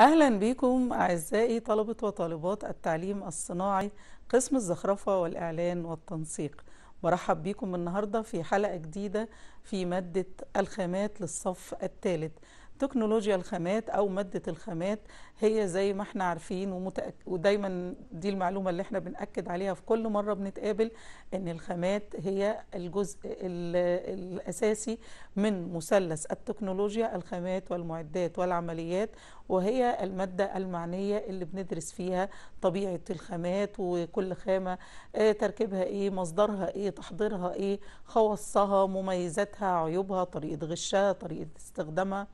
أهلا بكم أعزائي طلبة وطالبات التعليم الصناعي قسم الزخرفة والإعلان والتنسيق برحب بكم النهاردة في حلقة جديدة في مادة الخامات للصف الثالث تكنولوجيا الخامات او ماده الخامات هي زي ما احنا عارفين ومتأك... ودايما دي المعلومه اللي احنا بناكد عليها في كل مره بنتقابل ان الخامات هي الجزء ال... الاساسي من مثلث التكنولوجيا الخامات والمعدات والعمليات وهي الماده المعنيه اللي بندرس فيها طبيعه الخامات وكل خامه آه، تركيبها ايه مصدرها ايه تحضيرها ايه خواصها مميزاتها عيوبها طريقه غشها طريقه استخدامها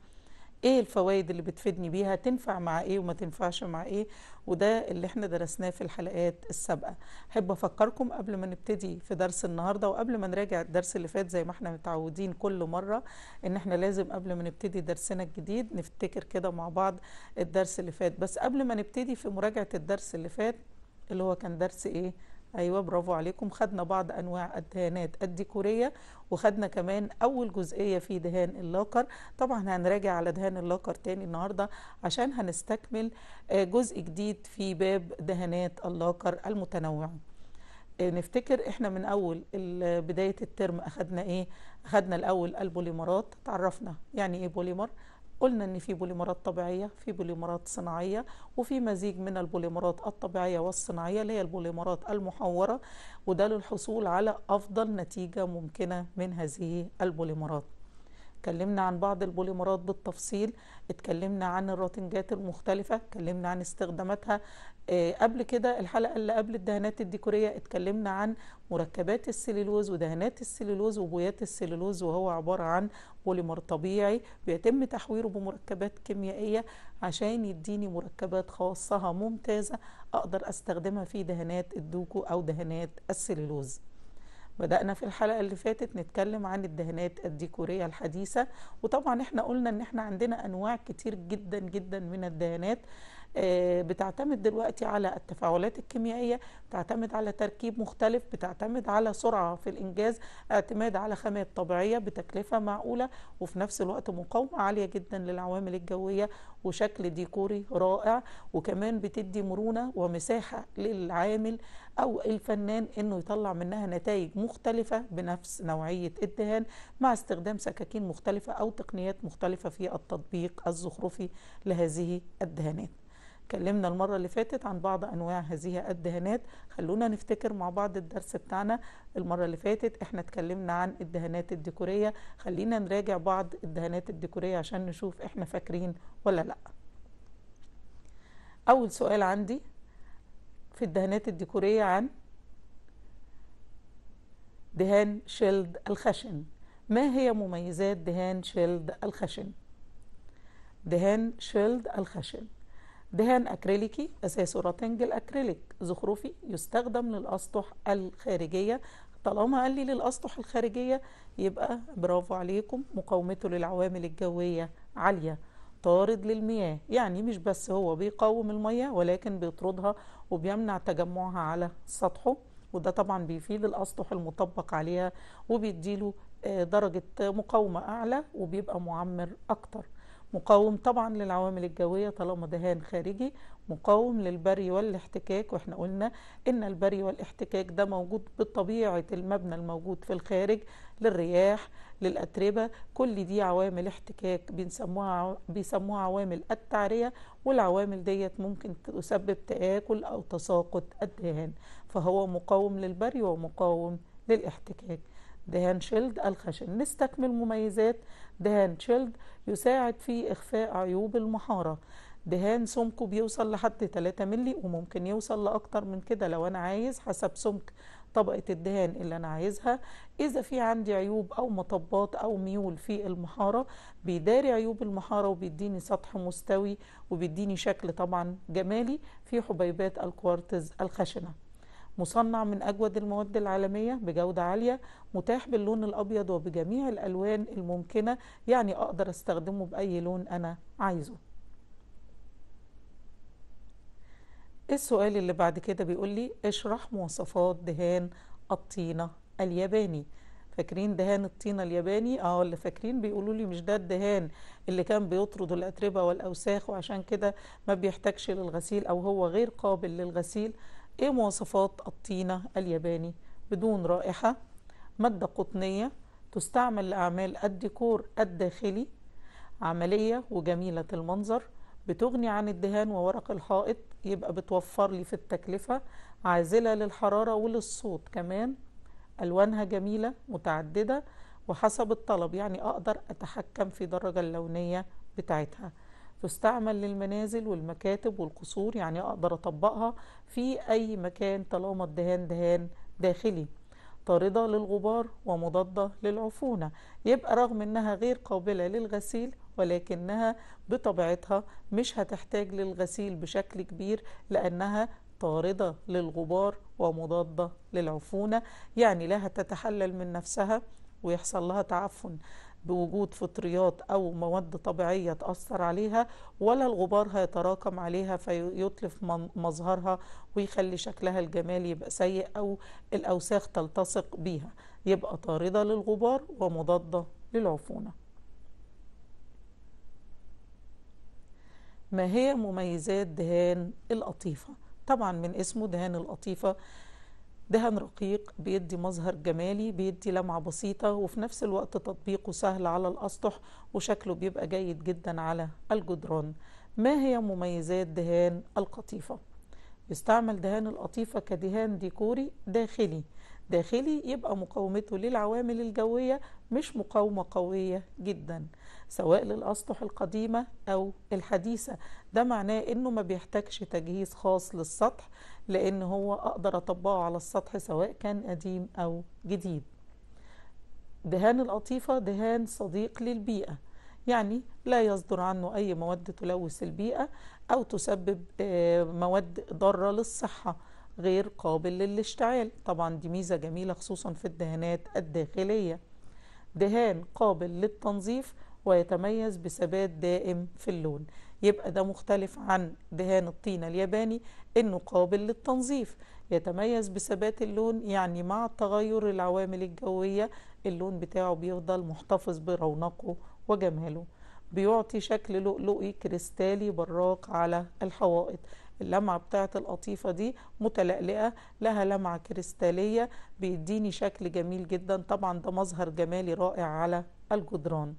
ايه الفوائد اللي بتفيدني بيها تنفع مع ايه وما تنفعش مع ايه وده اللي احنا درسناه في الحلقات السابقه احب افكركم قبل ما نبتدي في درس النهارده وقبل ما نراجع الدرس اللي فات زي ما احنا متعودين كل مره ان احنا لازم قبل ما نبتدي درسنا الجديد نفتكر كده مع بعض الدرس اللي فات بس قبل ما نبتدي في مراجعه الدرس اللي فات اللي هو كان درس ايه ايوه برافو عليكم خدنا بعض انواع الدهانات الديكوريه وخدنا كمان اول جزئيه في دهان اللاكر طبعا هنراجع على دهان اللاكر تاني النهارده عشان هنستكمل آه، جزء جديد في باب دهانات اللاكر المتنوعه آه، نفتكر احنا من اول بدايه الترم اخدنا ايه اخدنا الاول البوليمرات تعرفنا يعني ايه بوليمر قلنا ان في بوليمرات طبيعيه في بوليمرات صناعيه وفي مزيج من البوليمرات الطبيعيه والصناعيه اللي هي البوليمرات المحوره وده للحصول على افضل نتيجه ممكنه من هذه البوليمرات اتكلمنا عن بعض البوليمرات بالتفصيل اتكلمنا عن الراتنجات المختلفة اتكلمنا عن استخداماتها اه قبل كده الحلقة اللي قبل الدهانات الديكورية اتكلمنا عن مركبات السليلوز ودهانات السليلوز وبويات السليلوز وهو عبارة عن بوليمر طبيعي بيتم تحويره بمركبات كيميائية عشان يديني مركبات خاصة ممتازة أقدر أستخدمها في دهانات الدوكو أو دهانات السليلوز بدأنا في الحلقة اللي فاتت نتكلم عن الدهانات الديكورية الحديثة وطبعا احنا قلنا ان احنا عندنا انواع كتير جدا جدا من الدهانات آه، بتعتمد دلوقتي على التفاعلات الكيميائية بتعتمد على تركيب مختلف بتعتمد على سرعة في الإنجاز اعتماد على خامات طبيعية بتكلفة معقولة وفي نفس الوقت مقاومة عالية جدا للعوامل الجوية وشكل ديكوري رائع وكمان بتدي مرونة ومساحة للعامل أو الفنان إنه يطلع منها نتائج مختلفة بنفس نوعية الدهان مع استخدام سكاكين مختلفة أو تقنيات مختلفة في التطبيق الزخرفي لهذه الدهانات اتكلمنا المرة اللي فاتت عن بعض أنواع هذه الدهانات خلونا نفتكر مع بعض الدرس بتاعنا المرة اللي فاتت احنا اتكلمنا عن الدهانات الديكورية خلينا نراجع بعض الدهانات الديكورية عشان نشوف احنا فاكرين ولا لا أول سؤال عندي في الدهانات الديكورية عن دهان شيلد الخشن ما هي مميزات دهان شيلد الخشن؟ دهان شيلد الخشن دهان أكريليكي أساسه راتنجل أكريليك زخرفي يستخدم للأسطح الخارجية طالما قال لي للأسطح الخارجية يبقى برافو عليكم مقاومته للعوامل الجوية عالية طارد للمياه يعني مش بس هو بيقاوم المياه ولكن بيطردها وبيمنع تجمعها على سطحه وده طبعا بيفيد الأسطح المطبق عليها وبيديله آه، درجة مقاومة أعلى وبيبقى معمر أكتر مقاوم طبعا للعوامل الجوية طالما دهان خارجي مقاوم للبري والاحتكاك واحنا قلنا ان البري والاحتكاك ده موجود بطبيعة المبنى الموجود في الخارج للرياح للأتربة كل دي عوامل احتكاك بنسموها بيسموها عوامل التعرية والعوامل ديت ممكن تسبب تآكل أو تساقط الدهان فهو مقاوم للبري ومقاوم للاحتكاك دهان شيلد الخشن نستكمل مميزات دهان شيلد يساعد في إخفاء عيوب المحارة دهان سمكه بيوصل لحد 3 ملي وممكن يوصل لأكتر من كده لو أنا عايز حسب سمك طبقة الدهان اللي أنا عايزها إذا في عندي عيوب أو مطبات أو ميول في المحارة بيداري عيوب المحارة وبيديني سطح مستوي وبيديني شكل طبعا جمالي في حبيبات الكوارتز الخشنة مصنع من أجود المواد العالمية بجودة عالية متاح باللون الأبيض وبجميع الألوان الممكنة يعني أقدر أستخدمه بأي لون أنا عايزه إيه السؤال اللي بعد كده بيقول لي اشرح مواصفات دهان الطينة الياباني فاكرين دهان الطينة الياباني اه اللي فاكرين بيقولوا لي مش ده الدهان اللي كان بيطرد الأتربة والأوساخ وعشان كده ما بيحتاجش للغسيل أو هو غير قابل للغسيل ايه مواصفات الطينة الياباني بدون رائحة مادة قطنية تستعمل لأعمال الديكور الداخلي عملية وجميلة المنظر بتغني عن الدهان وورق الحائط يبقى بتوفر لي في التكلفة عازلة للحرارة وللصوت كمان ألوانها جميلة متعددة وحسب الطلب يعني أقدر أتحكم في درجة اللونية بتاعتها تستعمل للمنازل والمكاتب والقصور يعني أقدر أطبقها في أي مكان طالما الدهان دهان داخلي طاردة للغبار ومضادة للعفونة يبقى رغم أنها غير قابلة للغسيل ولكنها بطبيعتها مش هتحتاج للغسيل بشكل كبير لأنها طاردة للغبار ومضادة للعفونة يعني لا هتتحلل من نفسها ويحصل لها تعفن بوجود فطريات أو مواد طبيعية تأثر عليها ولا الغبار هيتراكم عليها فيتلف مظهرها ويخلي شكلها الجمالي يبقى سيء أو الأوساخ تلتصق بيها يبقى طاردة للغبار ومضادة للعفونة ما هي مميزات دهان القطيفة؟ طبعا من اسمه دهان القطيفة دهن رقيق بيدي مظهر جمالي بيدي لمعة بسيطة وفي نفس الوقت تطبيقه سهل على الأسطح وشكله بيبقى جيد جدا على الجدران ما هي مميزات دهان القطيفة؟ يستعمل دهان القطيفة كدهان ديكوري داخلي داخلي يبقى مقاومته للعوامل الجوية مش مقاومة قوية جدا سواء للأسطح القديمة أو الحديثة ده معناه أنه ما بيحتاجش تجهيز خاص للسطح لأن هو أقدر أطبقه على السطح سواء كان قديم أو جديد دهان القطيفة دهان صديق للبيئة يعني لا يصدر عنه أي مواد تلوث البيئة أو تسبب آه، مواد ضارة للصحة غير قابل للاشتعال طبعا دي ميزة جميلة خصوصا في الدهانات الداخلية دهان قابل للتنظيف ويتميز بثبات دائم في اللون يبقى ده مختلف عن دهان الطينة الياباني انه قابل للتنظيف يتميز بثبات اللون يعني مع تغير العوامل الجوية اللون بتاعه بيفضل محتفظ برونقه وجماله بيعطي شكل لؤلؤي كريستالي براق على الحوائط اللمعة بتاعة القطيفة دي متلألئة لها لمعة كريستالية بيديني شكل جميل جدا طبعا ده مظهر جمالي رائع على الجدران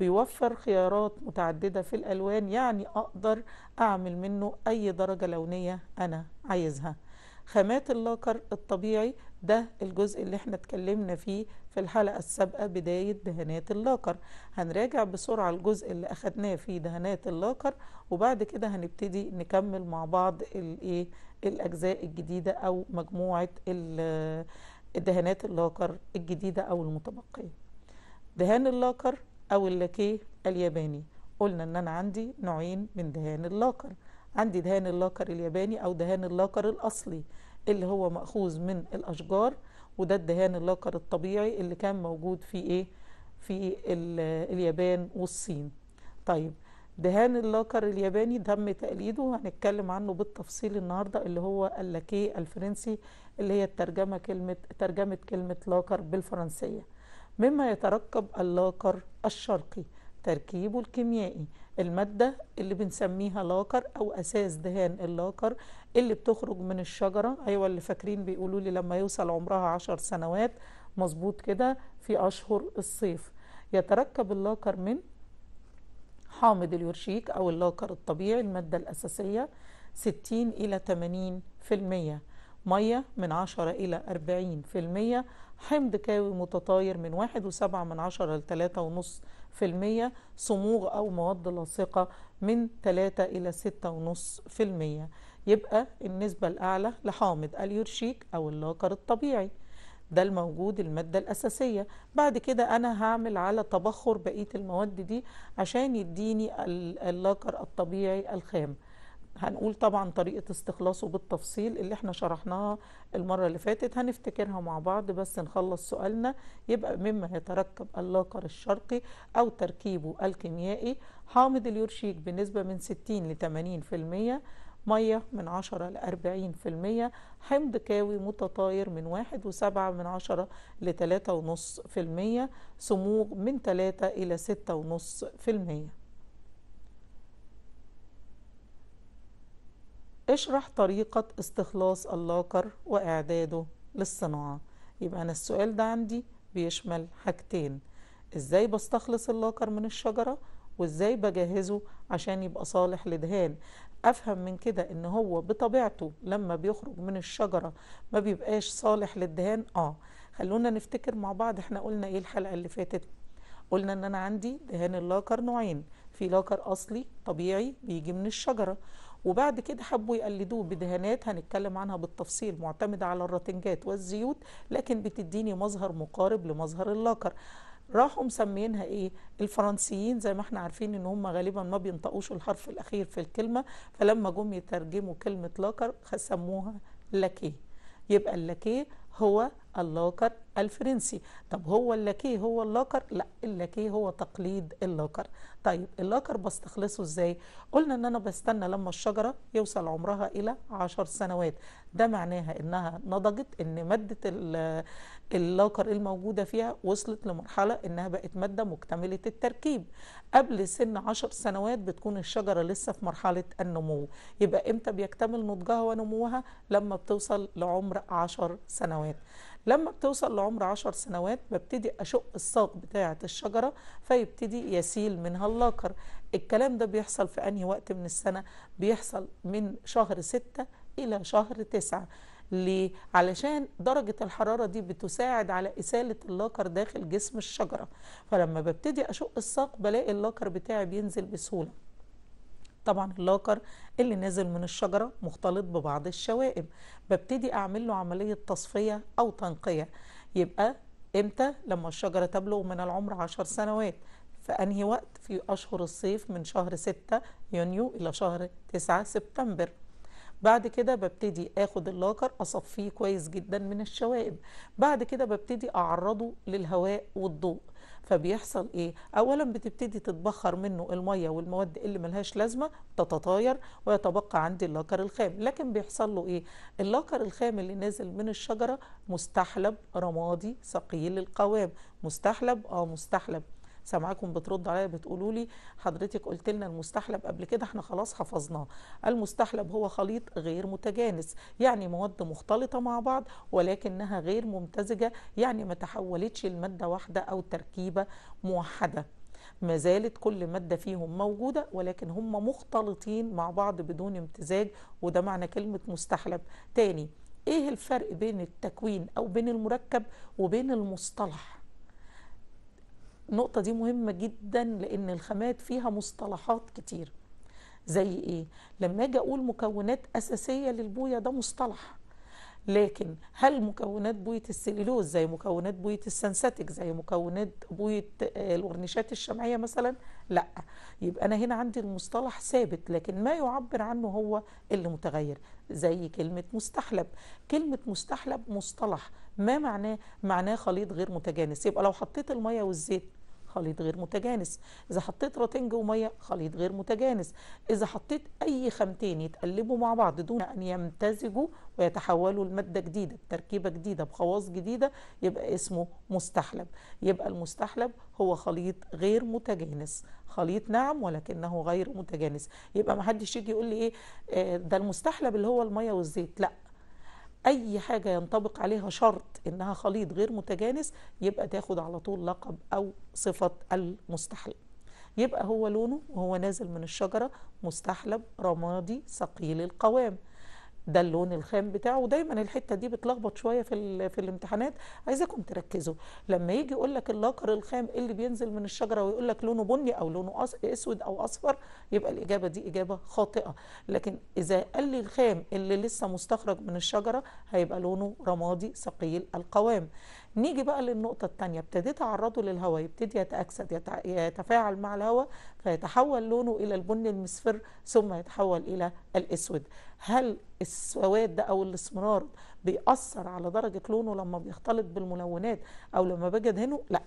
بيوفر خيارات متعددة في الألوان يعني أقدر أعمل منه أي درجة لونية أنا عايزها خامات اللاكر الطبيعي ده الجزء اللي احنا اتكلمنا فيه في الحلقة السابقة بداية دهانات اللاكر هنراجع بسرعة الجزء اللي أخدناه في دهانات اللاكر وبعد كده هنبتدي نكمل مع بعض الإيه الأجزاء الجديدة أو مجموعة الدهانات اللاكر الجديدة أو المتبقية دهان اللاكر أو اللاكيه الياباني قلنا إن أنا عندي نوعين من دهان اللاكر عندي دهان اللاكر الياباني أو دهان اللاكر الأصلي اللي هو مأخوذ من الأشجار وده الدهان اللاكر الطبيعي اللي كان موجود في ايه في اليابان والصين طيب دهان اللاكر الياباني تم تقليده وهنتكلم عنه بالتفصيل النهارده اللي هو اللاكي الفرنسي اللي هي الترجمه كلمه ترجمه كلمه لاكر بالفرنسيه مما يتركب اللاكر الشرقي تركيبه الكيميائي المادة اللي بنسميها لاكر أو أساس دهان اللاكر اللي بتخرج من الشجرة أيوة اللي فاكرين بيقولوا لي لما يوصل عمرها عشر سنوات مظبوط كده في أشهر الصيف يتركب اللاكر من حامض اليورشيك أو اللاكر الطبيعي المادة الأساسية 60 إلى 80% مية من 10 إلى 40% حمض كاوي متطاير من واحد وسبعة من عشرة لتلاتة ونص في المية صموغ أو مواد لاصقة من تلاتة إلى ستة ونص في المية يبقى النسبة الأعلى لحامض اليورشيك أو اللاكر الطبيعي ده الموجود المادة الأساسية بعد كده أنا هعمل على تبخر بقية المواد دي عشان يديني اللاكر الطبيعي الخام هنقول طبعا طريقة استخلاصه بالتفصيل اللي احنا شرحناها المرة اللي فاتت هنفتكرها مع بعض بس نخلص سؤالنا يبقى مما يتركب اللاقر الشرقي أو تركيبه الكيميائي حامض اليورشيك بنسبة من 60 ل 80% مية من عشرة لأربعين في المية حمض كاوي متطاير من واحد وسبعة من عشرة لتلاتة ونص في المية سموغ من تلاتة إلى ستة ونص في المية اشرح طريقة استخلاص اللاكر وإعداده للصناعة يبقى أنا السؤال ده عندي بيشمل حاجتين إزاي بستخلص اللاكر من الشجرة وإزاي بجهزه عشان يبقى صالح لدهان أفهم من كده إن هو بطبيعته لما بيخرج من الشجرة ما بيبقاش صالح للدهان آه خلونا نفتكر مع بعض احنا قلنا ايه الحلقة اللي فاتت قلنا ان انا عندي دهان اللاكر نوعين في لاكر اصلي طبيعي بيجي من الشجرة وبعد كده حبوا يقلدوه بدهانات هنتكلم عنها بالتفصيل معتمدة على الرتنجات والزيوت لكن بتديني مظهر مقارب لمظهر اللاكر راحوا مسمينها ايه الفرنسيين زي ما احنا عارفين ان هم غالبا ما بينطقوش الحرف الاخير في الكلمه فلما جم يترجموا كلمه لاكر سموها لاكيه يبقى اللاكيه هو اللاكر الفرنسي طب هو اللاكيه هو اللاكر لا اللاكيه هو تقليد اللاكر طيب اللاكر بستخلصه ازاي قلنا ان انا بستنى لما الشجرة يوصل عمرها الى عشر سنوات ده معناها انها نضجت ان مادة اللاكر الموجودة فيها وصلت لمرحلة انها بقت مادة مكتملة التركيب قبل سن عشر سنوات بتكون الشجرة لسه في مرحلة النمو يبقى امتى بيكتمل نضجها ونموها لما بتوصل لعمر عشر سنوات لما بتوصل لعمر عشر سنوات ببتدي أشق الساق بتاعة الشجرة فيبتدي يسيل منها اللاكر الكلام ده بيحصل في أنهي وقت من السنة بيحصل من شهر ستة إلى شهر تسعة ليه؟ علشان درجة الحرارة دي بتساعد على إسالة اللاكر داخل جسم الشجرة فلما ببتدي أشق الساق بلاقي اللاكر بتاعي بينزل بسهولة طبعا اللاكر اللي نازل من الشجرة مختلط ببعض الشوائب ببتدي أعمل له عملية تصفية أو تنقية يبقى إمتى؟ لما الشجرة تبلغ من العمر عشر سنوات في أنهي وقت؟ في أشهر الصيف من شهر 6 يونيو إلى شهر 9 سبتمبر بعد كده ببتدي اخد اللاكر اصفيه كويس جدا من الشوائب بعد كده ببتدي اعرضه للهواء والضوء فبيحصل ايه اولا بتبتدي تتبخر منه الميه والمواد اللي ملهاش لازمه تتطاير ويتبقى عندي اللاكر الخام لكن بيحصل له ايه اللاكر الخام اللي نازل من الشجره مستحلب رمادي ثقيل القوام مستحلب اه مستحلب سامعاكم بترد عليا بتقولوا لي حضرتك قلت لنا المستحلب قبل كده احنا خلاص حفظناه المستحلب هو خليط غير متجانس يعني مواد مختلطه مع بعض ولكنها غير ممتزجه يعني ما تحولتش لماده واحده او تركيبه موحده ما زالت كل ماده فيهم موجوده ولكن هم مختلطين مع بعض بدون امتزاج وده معنى كلمه مستحلب تاني ايه الفرق بين التكوين او بين المركب وبين المصطلح النقطة دي مهمة جدا لأن الخامات فيها مصطلحات كتير زي إيه؟ لما أجي أقول مكونات أساسية للبوية ده مصطلح لكن هل مكونات بوية السليلوز زي مكونات بوية السنساتيك زي مكونات بوية الورنيشات الشمعية مثلا لا يبقى أنا هنا عندي المصطلح ثابت لكن ما يعبر عنه هو اللي متغير زي كلمة مستحلب كلمة مستحلب مصطلح ما معناه معناه خليط غير متجانس يبقى لو حطيت المية والزيت خليط غير متجانس اذا حطيت رتنج وميه خليط غير متجانس اذا حطيت اي خامتين يتقلبوا مع بعض دون ان يمتزجوا ويتحولوا لماده جديده تركيبه جديده بخواص جديده يبقى اسمه مستحلب يبقى المستحلب هو خليط غير متجانس خليط نعم ولكنه غير متجانس يبقى ما حدش يجي يقول لي ايه آه، ده المستحلب اللي هو الميه والزيت لا اي حاجه ينطبق عليها شرط انها خليط غير متجانس يبقى تاخد على طول لقب او صفه المستحلب يبقى هو لونه وهو نازل من الشجره مستحلب رمادي ثقيل القوام ده اللون الخام بتاعه ودايما الحته دي بتلخبط شويه في في الامتحانات عايزاكم تركزوا لما يجي يقول لك اللاكر الخام إيه اللي بينزل من الشجره ويقول لك لونه بني او لونه اسود او اصفر يبقى الاجابه دي اجابه خاطئه لكن اذا قال لي الخام اللي لسه مستخرج من الشجره هيبقى لونه رمادي ثقيل القوام نيجي بقى للنقطة الثانية ابتديت أعرضه للهواء يبتدي يتأكسد يتفاعل مع الهواء فيتحول لونه إلى البني المصفر ثم يتحول إلى الأسود هل السواد ده أو الاسمرار بيأثر على درجة لونه لما بيختلط بالملونات أو لما بجد هنا لا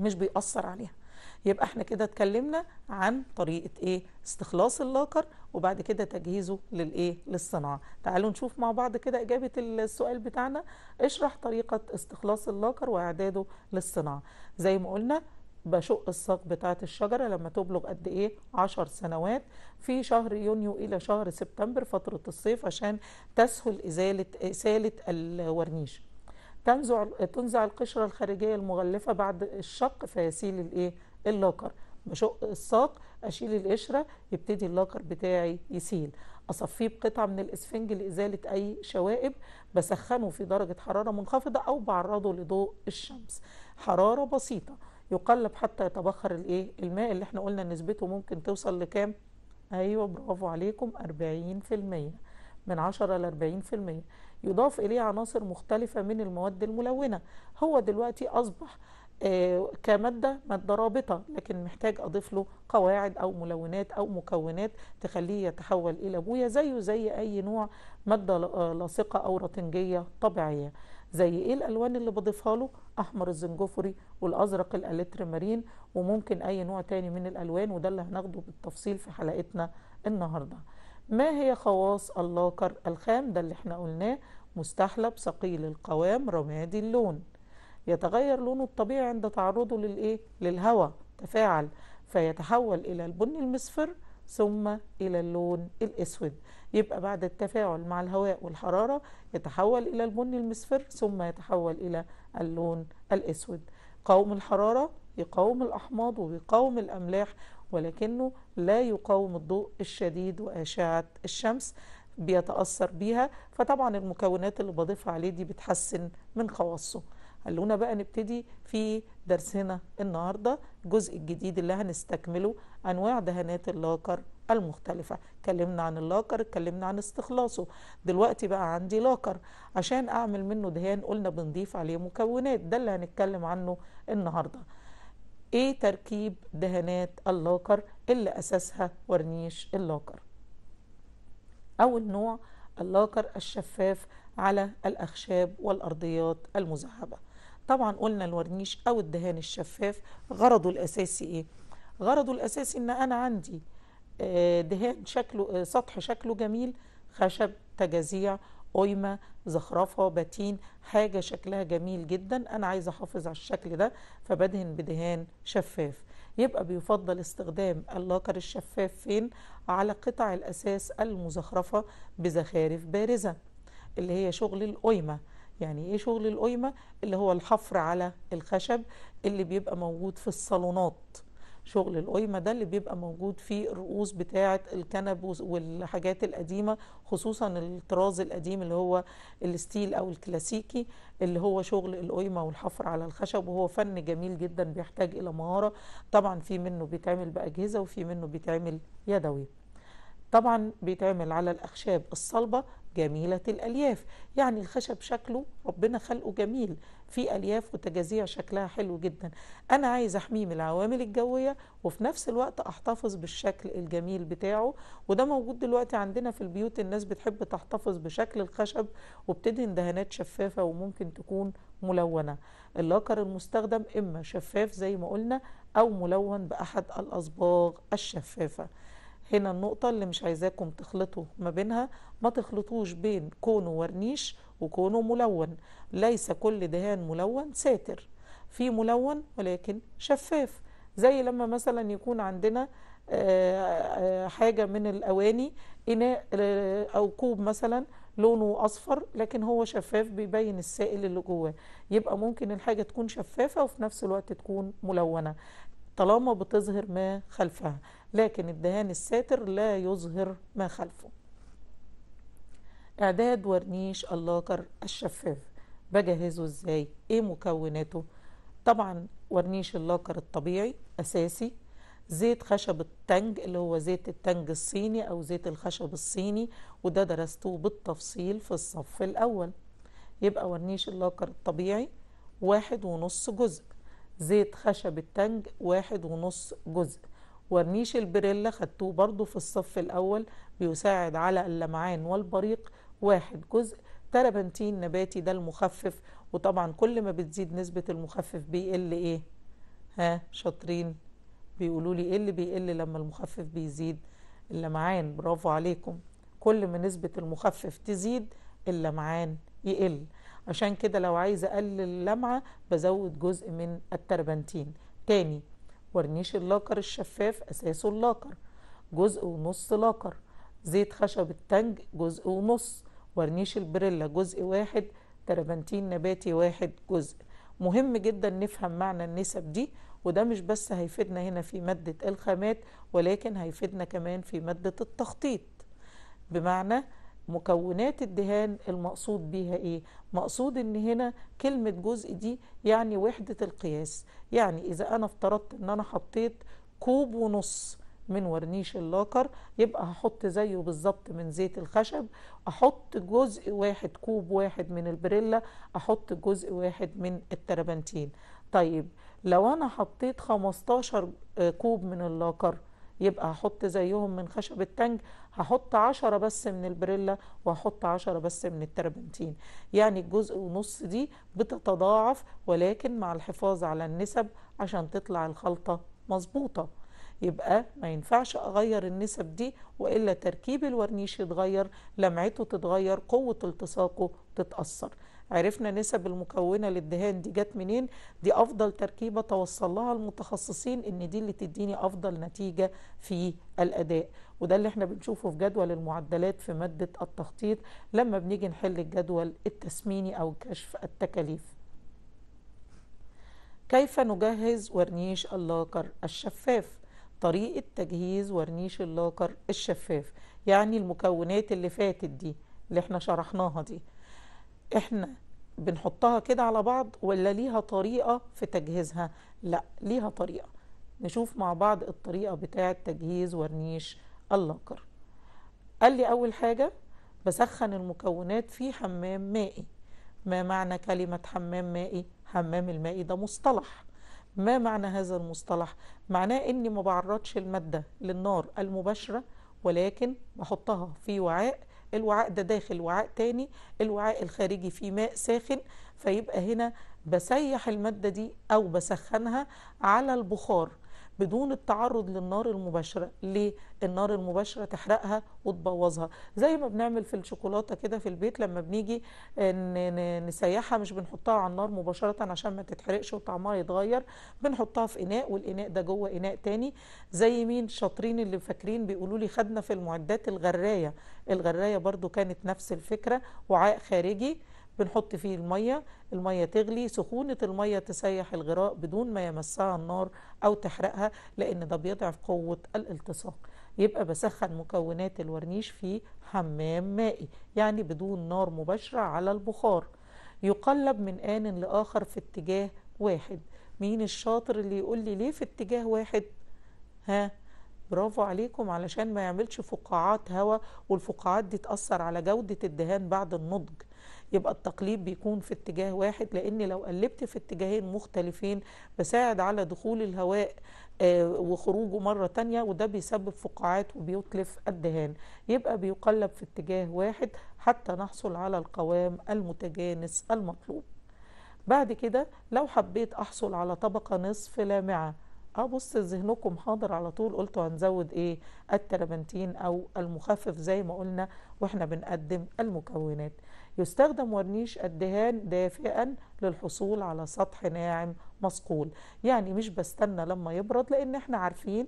مش بيأثر عليها يبقى احنا كده اتكلمنا عن طريقة ايه استخلاص اللاكر وبعد كده تجهيزه للايه للصناعة تعالوا نشوف مع بعض كده اجابة السؤال بتاعنا اشرح طريقة استخلاص اللاكر واعداده للصناعة زي ما قلنا بشق الساق بتاعة الشجرة لما تبلغ قد إيه 10 سنوات في شهر يونيو إلى شهر سبتمبر فترة الصيف عشان تسهل إزالة إسالة الورنيش تنزع تنزع القشرة الخارجية المغلفة بعد الشق فيسيل الإيه اللاكر بشق الساق اشيل القشره يبتدي اللاكر بتاعي يسيل اصفيه بقطعه من الاسفنج لازاله اي شوائب بسخنه في درجه حراره منخفضه او بعرضه لضوء الشمس حراره بسيطه يقلب حتى يتبخر الايه الماء اللي احنا قلنا نسبته ممكن توصل لكام ايوه برافو عليكم 40% من 10 ل 40% يضاف اليه عناصر مختلفه من المواد الملونه هو دلوقتي اصبح آه، كمادة مادة رابطة لكن محتاج أضيف له قواعد أو ملونات أو مكونات تخليه يتحول إلى بويا زيه زي أي نوع مادة آه، لاصقة أو رطنجية طبيعية زي إيه الألوان اللي بضيفها له أحمر الزنجفري والأزرق الألترمارين وممكن أي نوع تاني من الألوان وده اللي هناخده بالتفصيل في حلقتنا النهاردة ما هي خواص اللاكر الخام ده اللي احنا قلناه مستحلب ثقيل القوام رمادي اللون يتغير لونه الطبيعي عند تعرضه للإيه؟ للهواء تفاعل فيتحول إلى البني المصفر ثم إلى اللون الأسود يبقى بعد التفاعل مع الهواء والحرارة يتحول إلى البني المصفر ثم يتحول إلى اللون الأسود قوم الحرارة يقاوم الأحماض ويقاوم الأملاح ولكنه لا يقاوم الضوء الشديد وأشعة الشمس بيتأثر بيها فطبعا المكونات اللي بضيفها عليه دي بتحسن من خواصه خلونا بقى نبتدي في درسنا النهاردة الجزء الجديد اللي هنستكمله أنواع دهانات اللاكر المختلفة اتكلمنا عن اللاكر اتكلمنا عن استخلاصه دلوقتي بقى عندي لاكر عشان أعمل منه دهان قلنا بنضيف عليه مكونات ده اللي هنتكلم عنه النهاردة ايه تركيب دهانات اللاكر اللي أساسها ورنيش اللاكر أول نوع اللاكر الشفاف على الأخشاب والأرضيات المذهبة طبعا قلنا الورنيش او الدهان الشفاف غرضه الاساسي ايه غرضه الاساسي ان انا عندي آه، دهان شكله آه، سطح شكله جميل خشب تجازيع قيمة زخرفة بتين حاجة شكلها جميل جدا أنا عايزة أحافظ على الشكل ده فبدهن بدهان شفاف يبقى بيفضل استخدام اللاكر الشفاف فين على قطع الأساس المزخرفة بزخارف بارزة اللي هي شغل القيمة يعني ايه شغل القيمة اللي هو الحفر على الخشب اللي بيبقى موجود في الصالونات شغل القيمة ده اللي بيبقى موجود في الرؤوس بتاعة الكنب والحاجات القديمة خصوصا الطراز القديم اللي هو الستيل أو الكلاسيكي اللي هو شغل القيمة والحفر على الخشب وهو فن جميل جدا بيحتاج إلى مهارة طبعا في منه بيتعمل بأجهزة وفي منه بيتعمل يدوي طبعا بيتعمل على الأخشاب الصلبة جميلة الألياف يعني الخشب شكله ربنا خلقه جميل في ألياف وتجازيع شكلها حلو جدا أنا عايز أحميه من العوامل الجوية وفي نفس الوقت أحتفظ بالشكل الجميل بتاعه وده موجود دلوقتي عندنا في البيوت الناس بتحب تحتفظ بشكل الخشب وبتدهن دهانات شفافة وممكن تكون ملونة اللاكر المستخدم إما شفاف زي ما قلنا أو ملون بأحد الأصباغ الشفافة هنا النقطة اللي مش عايزاكم تخلطوا ما بينها ما تخلطوش بين كونه ورنيش وكونه ملون ليس كل دهان ملون ساتر في ملون ولكن شفاف زي لما مثلا يكون عندنا آه، آه، حاجة من الأواني إناء آه، أو كوب مثلا لونه أصفر لكن هو شفاف بيبين السائل اللي جواه يبقى ممكن الحاجة تكون شفافة وفي نفس الوقت تكون ملونة طالما بتظهر ما خلفها لكن الدهان الساتر لا يظهر ما خلفه اعداد ورنيش اللاكر الشفاف بجهزه ازاي ايه مكوناته طبعا ورنيش اللاكر الطبيعي اساسي زيت خشب التنج اللي هو زيت التنج الصيني او زيت الخشب الصيني وده درسته بالتفصيل في الصف الاول يبقى ورنيش اللاكر الطبيعي واحد ونص جزء زيت خشب التنج واحد ونص جزء ورنيش البريلا خدتوه برضو في الصف الأول بيساعد على اللمعان والبريق واحد جزء ترابنتين نباتي ده المخفف وطبعا كل ما بتزيد نسبة المخفف بيقل ايه ها شاطرين بيقولوا لي ايه اللي بيقل لما المخفف بيزيد اللمعان برافو عليكم كل ما نسبة المخفف تزيد اللمعان يقل عشان كده لو عايزة أقلل اللمعة بزود جزء من التربنتين تاني ورنيش اللاكر الشفاف أساسه اللاكر جزء ونص لاكر زيت خشب التنج جزء ونص ورنيش البريلا جزء واحد تربنتين نباتي واحد جزء مهم جدا نفهم معنى النسب دي وده مش بس هيفيدنا هنا في مادة الخامات ولكن هيفيدنا كمان في مادة التخطيط بمعنى مكونات الدهان المقصود بيها ايه مقصود ان هنا كلمة جزء دي يعني وحدة القياس يعني اذا انا افترضت ان انا حطيت كوب ونص من ورنيش اللاكر يبقى هحط زيه بالظبط من زيت الخشب احط جزء واحد كوب واحد من البريلا احط جزء واحد من التربنتين طيب لو انا حطيت 15 آه، كوب من اللاكر يبقى هحط زيهم من خشب التنج هحط عشرة بس من البريلا وهحط عشرة بس من التربنتين يعني الجزء ونص دي بتتضاعف ولكن مع الحفاظ على النسب عشان تطلع الخلطة مظبوطة يبقى ما ينفعش اغير النسب دي والا تركيب الورنيش يتغير لمعته تتغير قوه التصاقه تتاثر عرفنا نسب المكونة للدهان دي جت منين دي أفضل تركيبة توصل لها المتخصصين إن دي اللي تديني أفضل نتيجة في الأداء وده اللي احنا بنشوفه في جدول المعدلات في مادة التخطيط لما بنيجي نحل الجدول التسميني أو كشف التكاليف كيف نجهز ورنيش اللاكر الشفاف طريقة تجهيز ورنيش اللاكر الشفاف يعني المكونات اللي فاتت دي اللي احنا شرحناها دي احنا بنحطها كده على بعض ولا ليها طريقة في تجهيزها لا ليها طريقة نشوف مع بعض الطريقة بتاعة تجهيز ورنيش اللاكر قال لي أول حاجة بسخن المكونات في حمام مائي ما معنى كلمة حمام مائي؟ حمام المائي ده مصطلح ما معنى هذا المصطلح؟ معناه إني ما بعرضش المادة للنار المباشرة ولكن بحطها في وعاء الوعاء ده داخل وعاء تاني الوعاء الخارجي فيه ماء ساخن فيبقى هنا بسيح المادة دي أو بسخنها على البخار بدون التعرض للنار المباشرة ليه؟ النار المباشرة تحرقها وتبوظها زي ما بنعمل في الشوكولاتة كده في البيت لما بنيجي آه، نسيحها مش بنحطها على النار مباشرة عشان ما تتحرقش وطعمها يتغير بنحطها في إناء والإناء ده جوه إناء تاني زي مين شاطرين اللي فاكرين بيقولوا لي خدنا في المعدات الغراية الغراية برضو كانت نفس الفكرة وعاء خارجي بنحط فيه المية المية تغلي سخونة المية تسيح الغراء بدون ما يمسها النار أو تحرقها لأن ده بيضعف قوة الالتصاق يبقى بسخن مكونات الورنيش في حمام مائي يعني بدون نار مباشرة على البخار يقلب من آن لآخر في اتجاه واحد مين الشاطر اللي يقول لي ليه في اتجاه واحد ها برافو عليكم علشان ما يعملش فقاعات هواء والفقاعات دي تأثر على جودة الدهان بعد النضج يبقى التقليب بيكون في اتجاه واحد لان لو قلبت في اتجاهين مختلفين بساعد على دخول الهواء آه، وخروجه مرة تانية وده بيسبب فقاعات وبيتلف الدهان يبقى بيقلب في اتجاه واحد حتى نحصل على القوام المتجانس المطلوب بعد كده لو حبيت أحصل على طبقة نصف لامعة أبص ذهنكم حاضر على طول قلتوا هنزود إيه التربنتين أو المخفف زي ما قلنا وإحنا بنقدم المكونات يستخدم ورنيش الدهان دافئا للحصول على سطح ناعم مصقول يعني مش بستنى لما يبرد لان احنا عارفين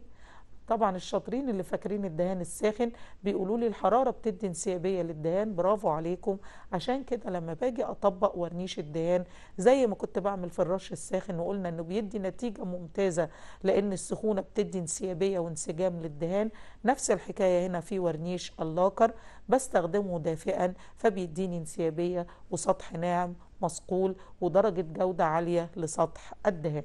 طبعا الشاطرين اللي فاكرين الدهان الساخن بيقولوا لي الحرارة بتدي انسيابية للدهان برافو عليكم عشان كده لما باجي أطبق ورنيش الدهان زي ما كنت بعمل في الرش الساخن وقلنا إنه بيدي نتيجة ممتازة لأن السخونة بتدي انسيابية وانسجام للدهان نفس الحكاية هنا في ورنيش اللاكر بستخدمه دافئا فبيديني انسيابية وسطح ناعم مصقول ودرجة جودة عالية لسطح الدهان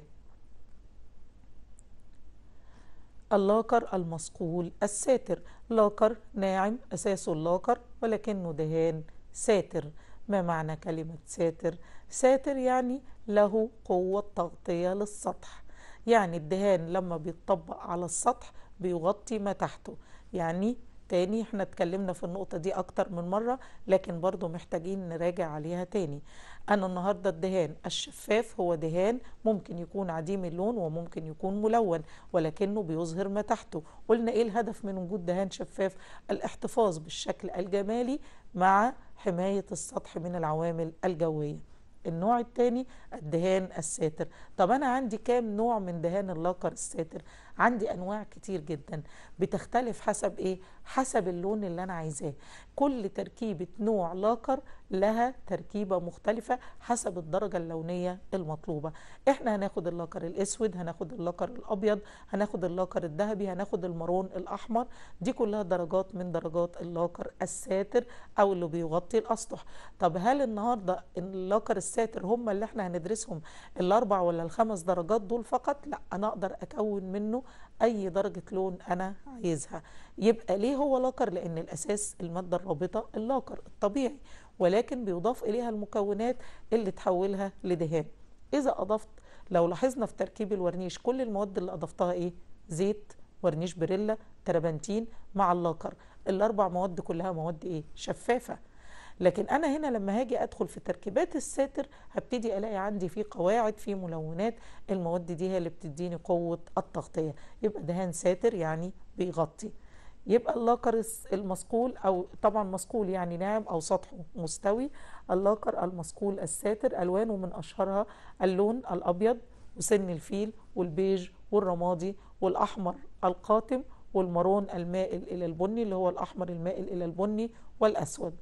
اللاكر المصقول الساتر لاكر ناعم أساسه اللاكر ولكنه دهان ساتر ما معنى كلمة ساتر؟ ساتر يعني له قوة تغطية للسطح يعني الدهان لما بيتطبق على السطح بيغطي ما تحته يعني تاني احنا اتكلمنا في النقطة دي اكتر من مرة لكن برضو محتاجين نراجع عليها تاني أنا النهاردة الدهان الشفاف هو دهان ممكن يكون عديم اللون وممكن يكون ملون ولكنه بيظهر ما تحته قلنا إيه الهدف من وجود دهان شفاف الاحتفاظ بالشكل الجمالي مع حماية السطح من العوامل الجوية النوع الثاني الدهان الساتر طب أنا عندي كام نوع من دهان اللاكر الساتر عندي انواع كتير جدا بتختلف حسب ايه حسب اللون اللي انا عايزاه كل تركيبه نوع لاكر لها تركيبه مختلفه حسب الدرجه اللونيه المطلوبه احنا هناخد اللاكر الاسود هناخد اللاكر الابيض هناخد اللاكر الذهبي هناخد المارون الاحمر دي كلها درجات من درجات اللاكر الساتر او اللي بيغطي الاسطح طب هل النهارده اللاكر الساتر هم اللي احنا هندرسهم الاربع ولا الخمس درجات دول فقط لا انا اقدر اكون منه اي درجه لون انا عايزها يبقى ليه هو لاكر لان الاساس الماده الرابطه اللاكر الطبيعي ولكن بيضاف اليها المكونات اللي تحولها لدهان اذا اضفت لو لاحظنا في تركيب الورنيش كل المواد اللي اضفتها ايه زيت ورنيش بريلا ترابنتين مع اللاكر الاربع مواد كلها مواد ايه شفافه لكن انا هنا لما هاجي ادخل في تركيبات الساتر هبتدي الاقي عندي في قواعد في ملونات المواد دي هي اللي بتديني قوه التغطيه يبقى دهان ساتر يعني بيغطي يبقى اللاكر المصقول او طبعا مصقول يعني ناعم او سطحه مستوي اللاكر المصقول الساتر الوانه من اشهرها اللون الابيض وسن الفيل والبيج والرمادي والاحمر القاتم والمرون المائل الى البني اللي هو الاحمر المائل الى البني والاسود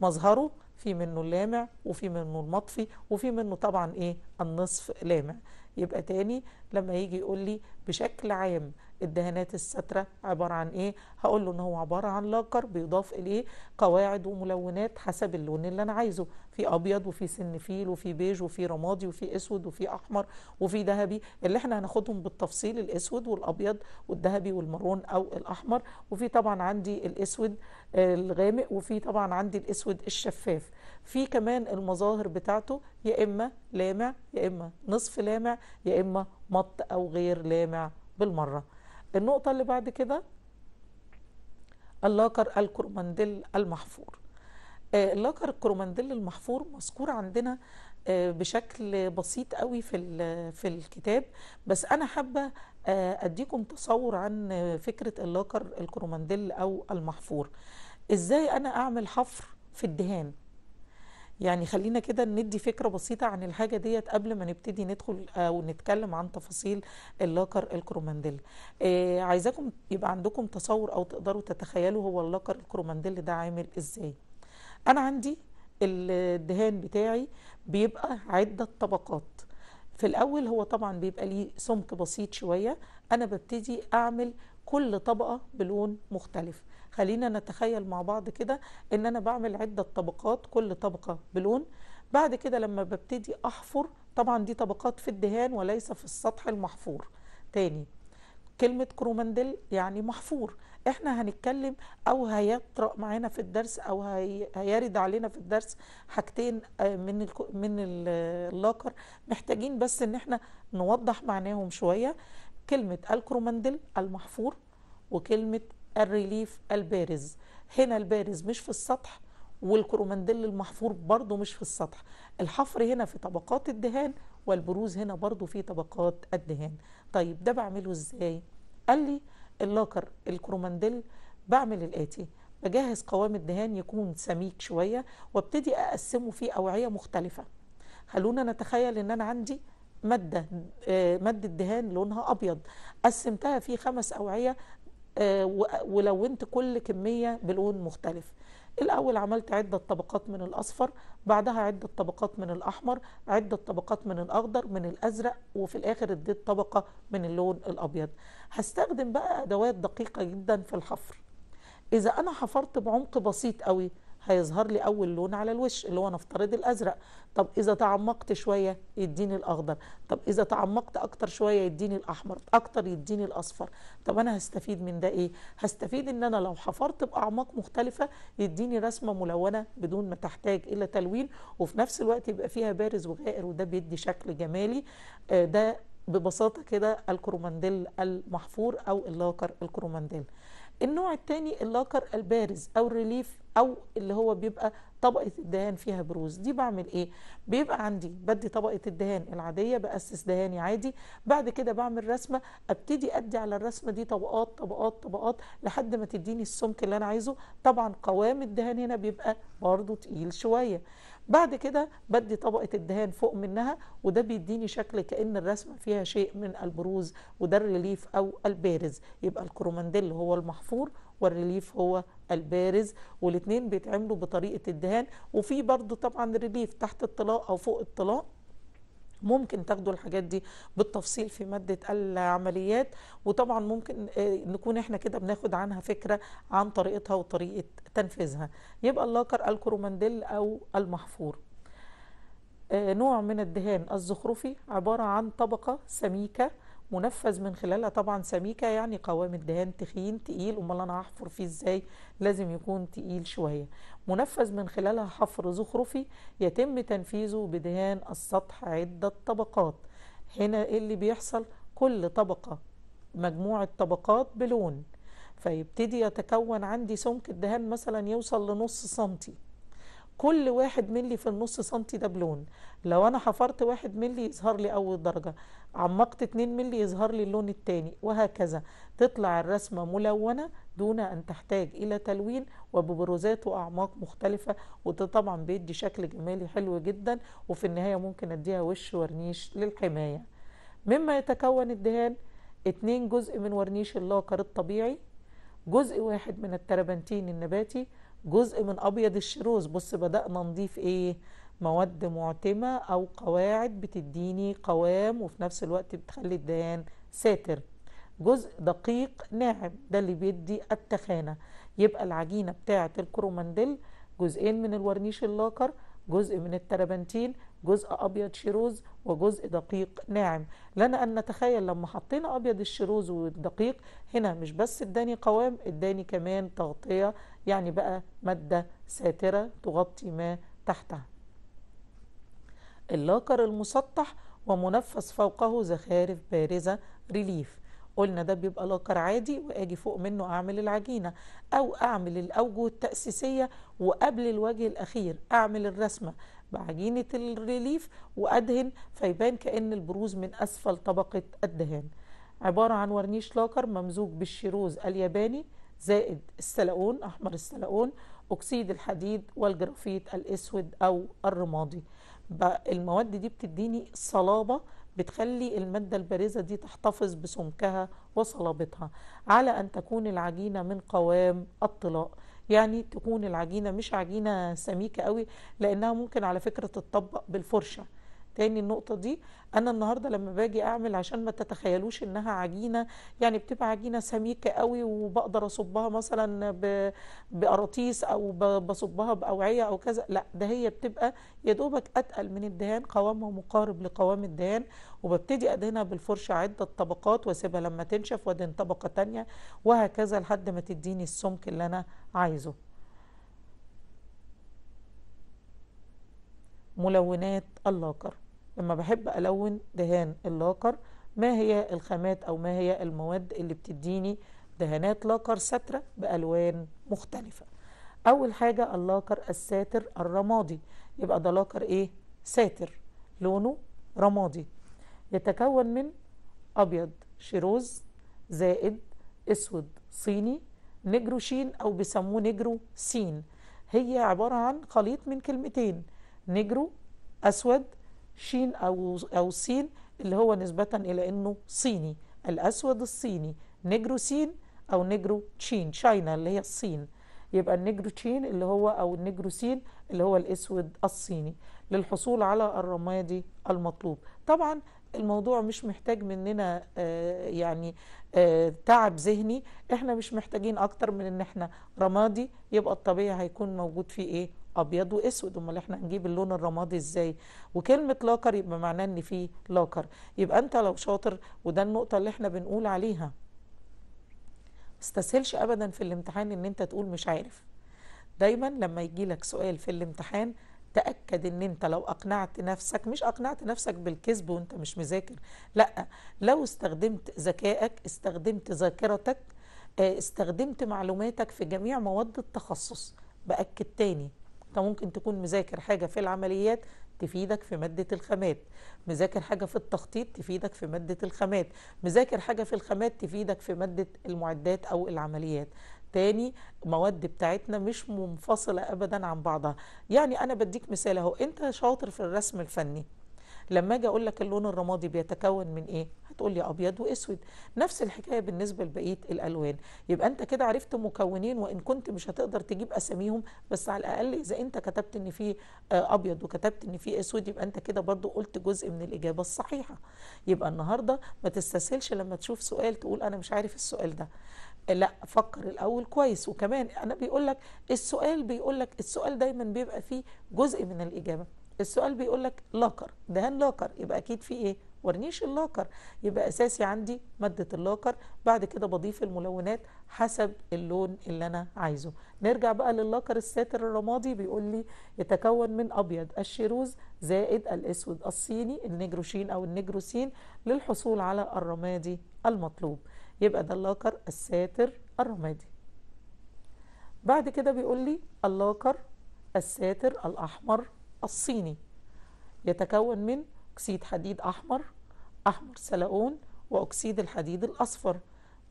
مظهره في منه اللامع وفي منه المطفي وفي منه طبعا ايه النصف لامع يبقى تاني لما يجي يقول لي بشكل عام الدهانات السترة عبارة عن ايه هقول له ان هو عبارة عن لاكر بيضاف اليه قواعد وملونات حسب اللون اللي انا عايزه في ابيض وفي سن فيل وفي بيج وفي رمادي وفي اسود وفي احمر وفي ذهبي اللي احنا هناخدهم بالتفصيل الاسود والابيض والذهبي والمرون او الاحمر وفي طبعا عندي الاسود الغامق وفي طبعا عندي الاسود الشفاف في كمان المظاهر بتاعته يا اما لامع يا اما نصف لامع يا اما مط او غير لامع بالمره النقطة اللي بعد كده اللاكر الكرومانديل المحفور آه، اللاكر الكرومانديل المحفور مذكور عندنا آه، بشكل بسيط قوي في في الكتاب بس انا حابه آه، اديكم تصور عن فكره اللاكر الكرومانديل او المحفور ازاي انا اعمل حفر في الدهان يعني خلينا كده ندي فكرة بسيطة عن الحاجة ديت قبل ما نبتدي ندخل أو آه، نتكلم عن تفاصيل اللاكر الكرومانديل آه عايزاكم يبقى عندكم تصور أو تقدروا تتخيلوا هو اللاكر الكرومانديل ده عامل إزاي أنا عندي الدهان بتاعي بيبقى عدة طبقات في الأول هو طبعا بيبقى ليه سمك بسيط شوية أنا ببتدي أعمل كل طبقة بلون مختلف خلينا نتخيل مع بعض كده ان انا بعمل عدة طبقات كل طبقة بلون بعد كده لما ببتدي احفر طبعا دي طبقات في الدهان وليس في السطح المحفور تاني كلمة كرومندل يعني محفور احنا هنتكلم او هيطرأ معانا في الدرس او هيرد علينا في الدرس حاجتين آه، من من اللاكر محتاجين بس ان احنا نوضح معناهم شوية كلمة الكرومندل المحفور وكلمة الريليف البارز هنا البارز مش في السطح والكرومنديل المحفور برضو مش في السطح الحفر هنا في طبقات الدهان والبروز هنا برضو في طبقات الدهان طيب ده بعمله ازاي قال لي اللاكر الكرومنديل بعمل الاتي بجهز قوام الدهان يكون سميك شوية وابتدي أقسمه في أوعية مختلفة خلونا نتخيل ان انا عندي مادة آه، مادة دهان لونها أبيض قسمتها في خمس أوعية آه، ولونت كل كمية بلون مختلف الأول عملت عدة طبقات من الأصفر بعدها عدة طبقات من الأحمر عدة طبقات من الأخضر من الأزرق وفي الآخر اديت طبقة من اللون الأبيض هستخدم بقى أدوات دقيقة جدا في الحفر إذا أنا حفرت بعمق بسيط قوي هيظهر لي اول لون على الوش اللي هو نفترض الازرق طب اذا تعمقت شويه يديني الاخضر طب اذا تعمقت اكتر شويه يديني الاحمر اكتر يديني الاصفر طب انا هستفيد من ده ايه هستفيد ان انا لو حفرت باعماق مختلفه يديني رسمه ملونه بدون ما تحتاج الا تلوين وفي نفس الوقت يبقى فيها بارز وغائر وده بيدي شكل جمالي آه، ده ببساطه كده الكرومانديل المحفور او اللاكر الكرومانديل النوع الثاني اللاكر البارز او الريليف او اللي هو بيبقى طبقه الدهان فيها بروز دي بعمل ايه بيبقى عندي بدي طبقه الدهان العاديه باسس دهاني عادي بعد كده بعمل رسمه ابتدي ادي على الرسمه دي طبقات طبقات طبقات لحد ما تديني السمك اللي انا عايزه طبعا قوام الدهان هنا بيبقى برضو تقيل شويه بعد كده بدي طبقة الدهان فوق منها وده بيديني شكل كأن الرسمة فيها شيء من البروز وده الريليف أو البارز يبقى الكرومانديل هو المحفور والريليف هو البارز والاتنين بيتعملوا بطريقة الدهان وفي برضو طبعا ريليف تحت الطلاء أو فوق الطلاء ممكن تاخدوا الحاجات دي بالتفصيل في مادة العمليات وطبعا ممكن آه، نكون احنا كده بناخد عنها فكرة عن طريقتها وطريقة تنفيذها يبقى اللاكر الكروماندل أو المحفور آه، نوع من الدهان الزخرفي عبارة عن طبقة سميكة منفذ من خلالها طبعا سميكه يعني قوام الدهان تخين تقيل امال انا هحفر فيه ازاي لازم يكون تقيل شويه منفذ من خلالها حفر زخرفي يتم تنفيذه بدهان السطح عده طبقات هنا ايه اللي بيحصل كل طبقه مجموعه طبقات بلون فيبتدي يتكون عندي سمك الدهان مثلا يوصل لنص سنتي كل واحد ملي في النص سنتي ده بلون لو انا حفرت واحد ملي يظهر لي اول درجة عمقت اتنين ملي يظهر لي اللون التاني وهكذا تطلع الرسمة ملونة دون ان تحتاج الى تلوين وببروزات واعماق مختلفة وده طبعا بيدي شكل جمالي حلو جدا وفي النهاية ممكن اديها وش ورنيش للحماية مما يتكون الدهان اتنين جزء من ورنيش اللاكر الطبيعي جزء واحد من التربنتين النباتي جزء من ابيض الشروز بص بدأنا نضيف ايه مواد معتمة او قواعد بتديني قوام وفي نفس الوقت بتخلي الديان ساتر جزء دقيق ناعم ده اللي بيدي التخانة يبقى العجينة بتاعة الكروماندل جزئين من الورنيش اللاكر جزء من الترابنتين جزء ابيض شيروز وجزء دقيق ناعم لنا ان نتخيل لما حطينا ابيض الشيروز والدقيق هنا مش بس اداني قوام اداني كمان تغطيه يعني بقى مادة ساترة تغطي ما تحتها اللاكر المسطح ومنفذ فوقه زخارف بارزة ريليف قلنا ده بيبقى لاكر عادي واجي فوق منه اعمل العجينة او اعمل الاوجه التأسيسية وقبل الوجه الاخير اعمل الرسمة بعجينة الريليف وادهن فيبان كأن البروز من اسفل طبقة الدهان عبارة عن ورنيش لاكر ممزوج بالشيروز الياباني زائد السلقون أحمر السلقون أكسيد الحديد والجرافيت الأسود أو الرمادي المواد دي بتديني صلابة بتخلي المادة البارزة دي تحتفظ بسمكها وصلابتها على أن تكون العجينة من قوام الطلاء يعني تكون العجينة مش عجينة سميكة قوي لأنها ممكن على فكرة تطبق بالفرشة لان النقطه دي انا النهارده لما باجي اعمل عشان ما تتخيلوش انها عجينه يعني بتبقى عجينه سميكه قوي وبقدر اصبها مثلا بقراطيس او بصبها باوعيه او كذا لا ده هي بتبقى يا دوبك اتقل من الدهان قوامها مقارب لقوام الدهان وببتدي ادهنها بالفرشه عده طبقات واسيبها لما تنشف وادهن طبقه ثانيه وهكذا لحد ما تديني السمك اللي انا عايزه ملونات اللاكر لما بحب ألون دهان اللاكر ما هي الخامات أو ما هي المواد اللي بتديني دهانات لاكر ساترة بألوان مختلفة أول حاجة اللاكر الساتر الرمادي يبقى ده لاكر إيه؟ ساتر لونه رمادي يتكون من أبيض شيروز زائد أسود صيني نجرو شين أو بيسموه نجرو سين هي عبارة عن خليط من كلمتين نجرو أسود شين أو, أو سين اللي هو نسبة إلى أنه صيني الأسود الصيني نجرو سين أو نجرو تشين شاينا اللي هي الصين يبقى النجرو تشين اللي هو أو النجرو سين اللي هو الأسود الصيني للحصول على الرمادي المطلوب طبعا الموضوع مش محتاج مننا آه، يعني آه، تعب ذهني احنا مش محتاجين اكتر من ان احنا رمادي يبقى الطبيعي هيكون موجود فيه ايه ابيض واسود امال احنا هنجيب اللون الرمادي ازاي وكلمه لاكر يبقى معناه ان في لاكر يبقى انت لو شاطر وده النقطه اللي احنا بنقول عليها استسهلش ابدا في الامتحان ان انت تقول مش عارف دايما لما يجي لك سؤال في الامتحان تأكد ان انت لو اقنعت نفسك مش اقنعت نفسك بالكذب وانت مش مذاكر لا لو استخدمت ذكائك استخدمت ذاكرتك آه، استخدمت معلوماتك في جميع مواد التخصص بأكد تاني انت ممكن تكون مذاكر حاجه في العمليات تفيدك في ماده الخامات مذاكر حاجه في التخطيط تفيدك في ماده الخامات مذاكر حاجه في الخامات تفيدك في ماده المعدات او العمليات تاني مواد بتاعتنا مش منفصله ابدا عن بعضها يعني انا بديك مثال اهو انت شاطر في الرسم الفني لما اجي اقول لك اللون الرمادي بيتكون من ايه هتقول لي ابيض واسود نفس الحكايه بالنسبه لبقيه الالوان يبقى انت كده عرفت مكونين وان كنت مش هتقدر تجيب اساميهم بس على الاقل اذا انت كتبت ان في آه، ابيض وكتبت ان في اسود يبقى انت كده برضو قلت جزء من الاجابه الصحيحه يبقى النهارده ما تستسهلش لما تشوف سؤال تقول انا مش عارف السؤال ده لا فكر الاول كويس وكمان انا بيقول لك السؤال بيقول لك السؤال دايما بيبقى فيه جزء من الاجابه السؤال بيقول لك لاكر دهان لاكر يبقى اكيد في ايه ورنيش اللاكر يبقى اساسي عندي ماده اللاكر بعد كده بضيف الملونات حسب اللون اللي انا عايزه نرجع بقى لللاكر الساتر الرمادي بيقول لي يتكون من ابيض الشيروز زائد الاسود الصيني النجروشين او النجروسين للحصول على الرمادي المطلوب يبقى ده اللاكر الساتر الرمادي بعد كده بيقول لي اللاكر الساتر الاحمر الصيني يتكون من أكسيد حديد أحمر أحمر سلقون وأكسيد الحديد الأصفر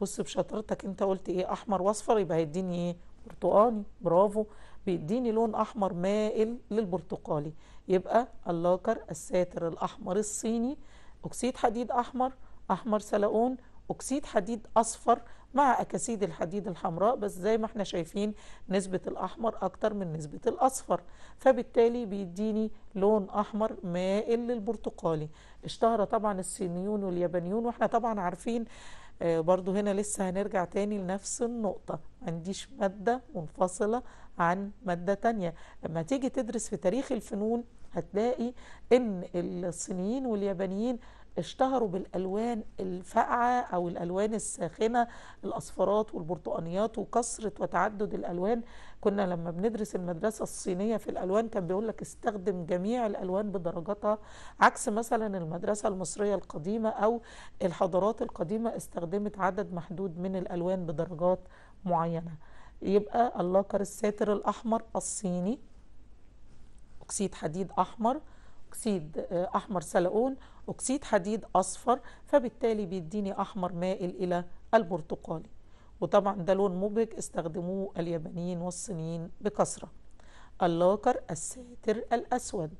بص بشطارتك أنت قلت إيه أحمر وأصفر يبقى هيديني إيه برتقاني برافو بيديني لون أحمر مائل للبرتقالي يبقى اللاكر الساتر الأحمر الصيني أكسيد حديد أحمر أحمر سلقون أكسيد حديد أصفر مع أكاسيد الحديد الحمراء بس زي ما احنا شايفين نسبة الأحمر أكتر من نسبة الأصفر فبالتالي بيديني لون أحمر مائل للبرتقالي اشتهر طبعا الصينيون واليابانيون واحنا طبعا عارفين آه، برضو هنا لسه هنرجع تاني لنفس النقطة عنديش مادة منفصلة عن مادة تانية لما تيجي تدرس في تاريخ الفنون هتلاقي ان الصينيين واليابانيين اشتهروا بالالوان الفاقعه او الالوان الساخنه الاصفرات والبرتقانيات وكثره وتعدد الالوان كنا لما بندرس المدرسه الصينيه في الالوان كان بيقول لك استخدم جميع الالوان بدرجاتها عكس مثلا المدرسه المصريه القديمه او الحضارات القديمه استخدمت عدد محدود من الالوان بدرجات معينه يبقى اللاكر الساتر الاحمر الصيني اكسيد حديد احمر اكسيد آه، احمر سلقون أكسيد حديد أصفر فبالتالي بيديني أحمر مائل إلى البرتقالي وطبعا ده لون مبهج استخدموه اليابانيين والصينيين بكثرة اللاكر الساتر الأسود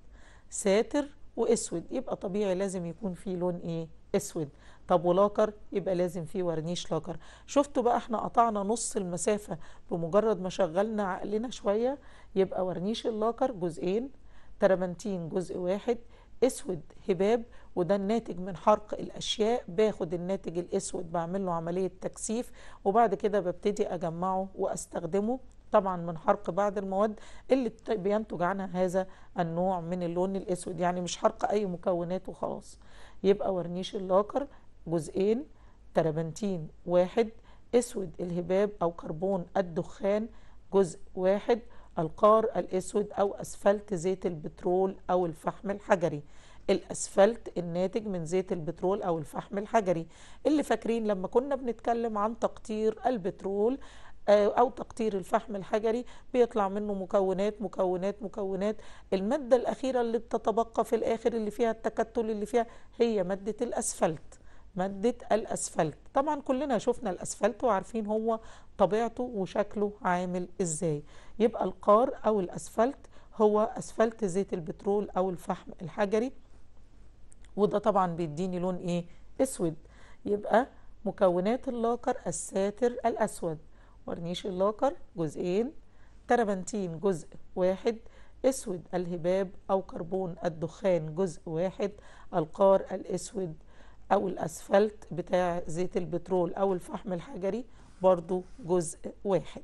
ساتر واسود يبقى طبيعي لازم يكون فيه لون ايه اسود طب ولاكر يبقى لازم فيه ورنيش لاكر شفتوا بقى احنا قطعنا نص المسافة بمجرد ما شغلنا عقلنا شوية يبقى ورنيش اللاكر جزئين ترمنتين جزء واحد اسود هباب وده الناتج من حرق الاشياء باخد الناتج الاسود بعمل له عمليه تكثيف وبعد كده ببتدي اجمعه واستخدمه طبعا من حرق بعض المواد اللي بينتج عنها هذا النوع من اللون الاسود يعني مش حرق اي مكونات وخلاص يبقى ورنيش اللاكر جزئين تربنتين واحد اسود الهباب او كربون الدخان جزء واحد القار الأسود أو أسفلت زيت البترول أو الفحم الحجري الأسفلت الناتج من زيت البترول أو الفحم الحجري اللي فاكرين لما كنا بنتكلم عن تقطير البترول آه، أو تقطير الفحم الحجري بيطلع منه مكونات مكونات مكونات المادة الأخيرة اللي بتتبقى في الآخر اللي فيها التكتل اللي فيها هي مادة الأسفلت مادة الأسفلت طبعا كلنا شفنا الأسفلت وعارفين هو طبيعته وشكله عامل إزاي يبقى القار أو الأسفلت هو أسفلت زيت البترول أو الفحم الحجري وده طبعا بيديني لون إيه أسود يبقى مكونات اللاكر الساتر الأسود ورنيش اللاكر جزئين تربنتين جزء واحد أسود الهباب أو كربون الدخان جزء واحد القار الأسود او الاسفلت بتاع زيت البترول او الفحم الحجري برضو جزء واحد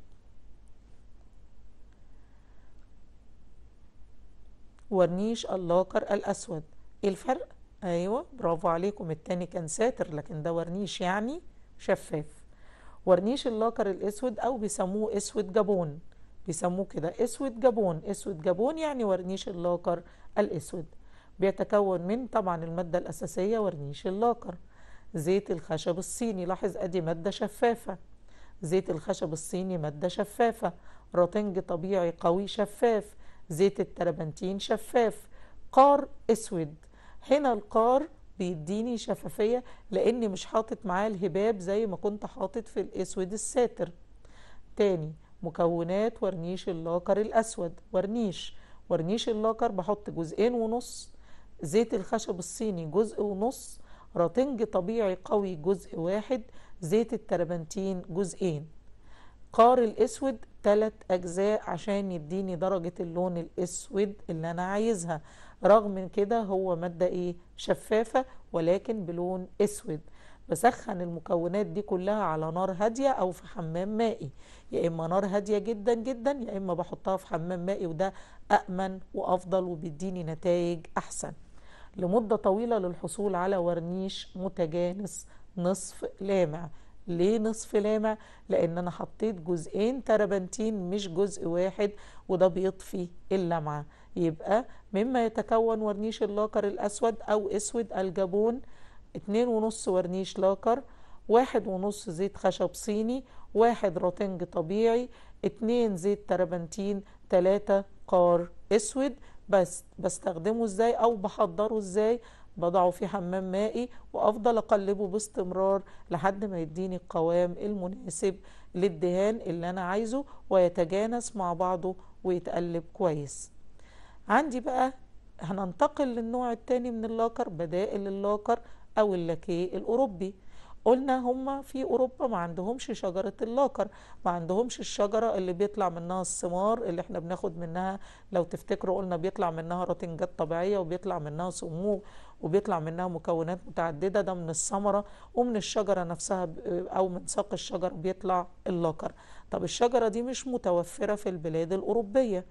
ورنيش اللاكر الاسود ايه الفرق ايوه برافو عليكم التاني كان ساتر لكن ده ورنيش يعني شفاف ورنيش اللاكر الاسود او بيسموه اسود جابون بيسموه كده اسود جابون اسود جابون يعني ورنيش اللاكر الاسود بيتكون من طبعا المادة الأساسية ورنيش اللاكر زيت الخشب الصيني لاحظ أدي مادة شفافة زيت الخشب الصيني مادة شفافة روتنج طبيعي قوي شفاف زيت التربنتين شفاف قار اسود هنا القار بيديني شفافية لاني مش حاطط معاه الهباب زي ما كنت حاطط في الاسود الساتر تاني مكونات ورنيش اللاكر الاسود ورنيش ورنيش اللاكر بحط جزئين ونص زيت الخشب الصيني جزء ونص راتنج طبيعي قوي جزء واحد زيت التربنتين جزئين قار الاسود تلات اجزاء عشان يديني درجة اللون الاسود اللي انا عايزها رغم من كده هو مادة ايه شفافة ولكن بلون اسود بسخن المكونات دي كلها على نار هادية او في حمام مائي يا اما نار هادية جدا جدا يا اما بحطها في حمام مائي وده امن وأفضل وبيديني نتائج أحسن لمدة طويلة للحصول على ورنيش متجانس نصف لامع ليه نصف لامع؟ لأن أنا حطيت جزئين تربنتين مش جزء واحد وده بيطفي اللمعة يبقى مما يتكون ورنيش اللاكر الأسود أو أسود الجابون اتنين ونص ورنيش لاكر واحد ونص زيت خشب صيني واحد روتنج طبيعي اتنين زيت تربنتين تلاتة قار أسود بس بستخدمه ازاي او بحضره ازاي بضعه في حمام مائي وافضل اقلبه باستمرار لحد ما يديني القوام المناسب للدهان اللي انا عايزه ويتجانس مع بعضه ويتقلب كويس عندي بقى هننتقل للنوع التاني من اللاكر بدائل اللاكر او اللاكيه الاوروبي قلنا هم في اوروبا ما عندهمش شجره اللاكر ما عندهمش الشجره اللي بيطلع منها الثمار اللي احنا بناخد منها لو تفتكروا قلنا بيطلع منها راتنجات طبيعيه وبيطلع منها سموم وبيطلع منها مكونات متعدده ده من الثمره ومن الشجره نفسها او من ساق الشجر بيطلع اللاكر طب الشجره دي مش متوفره في البلاد الاوروبيه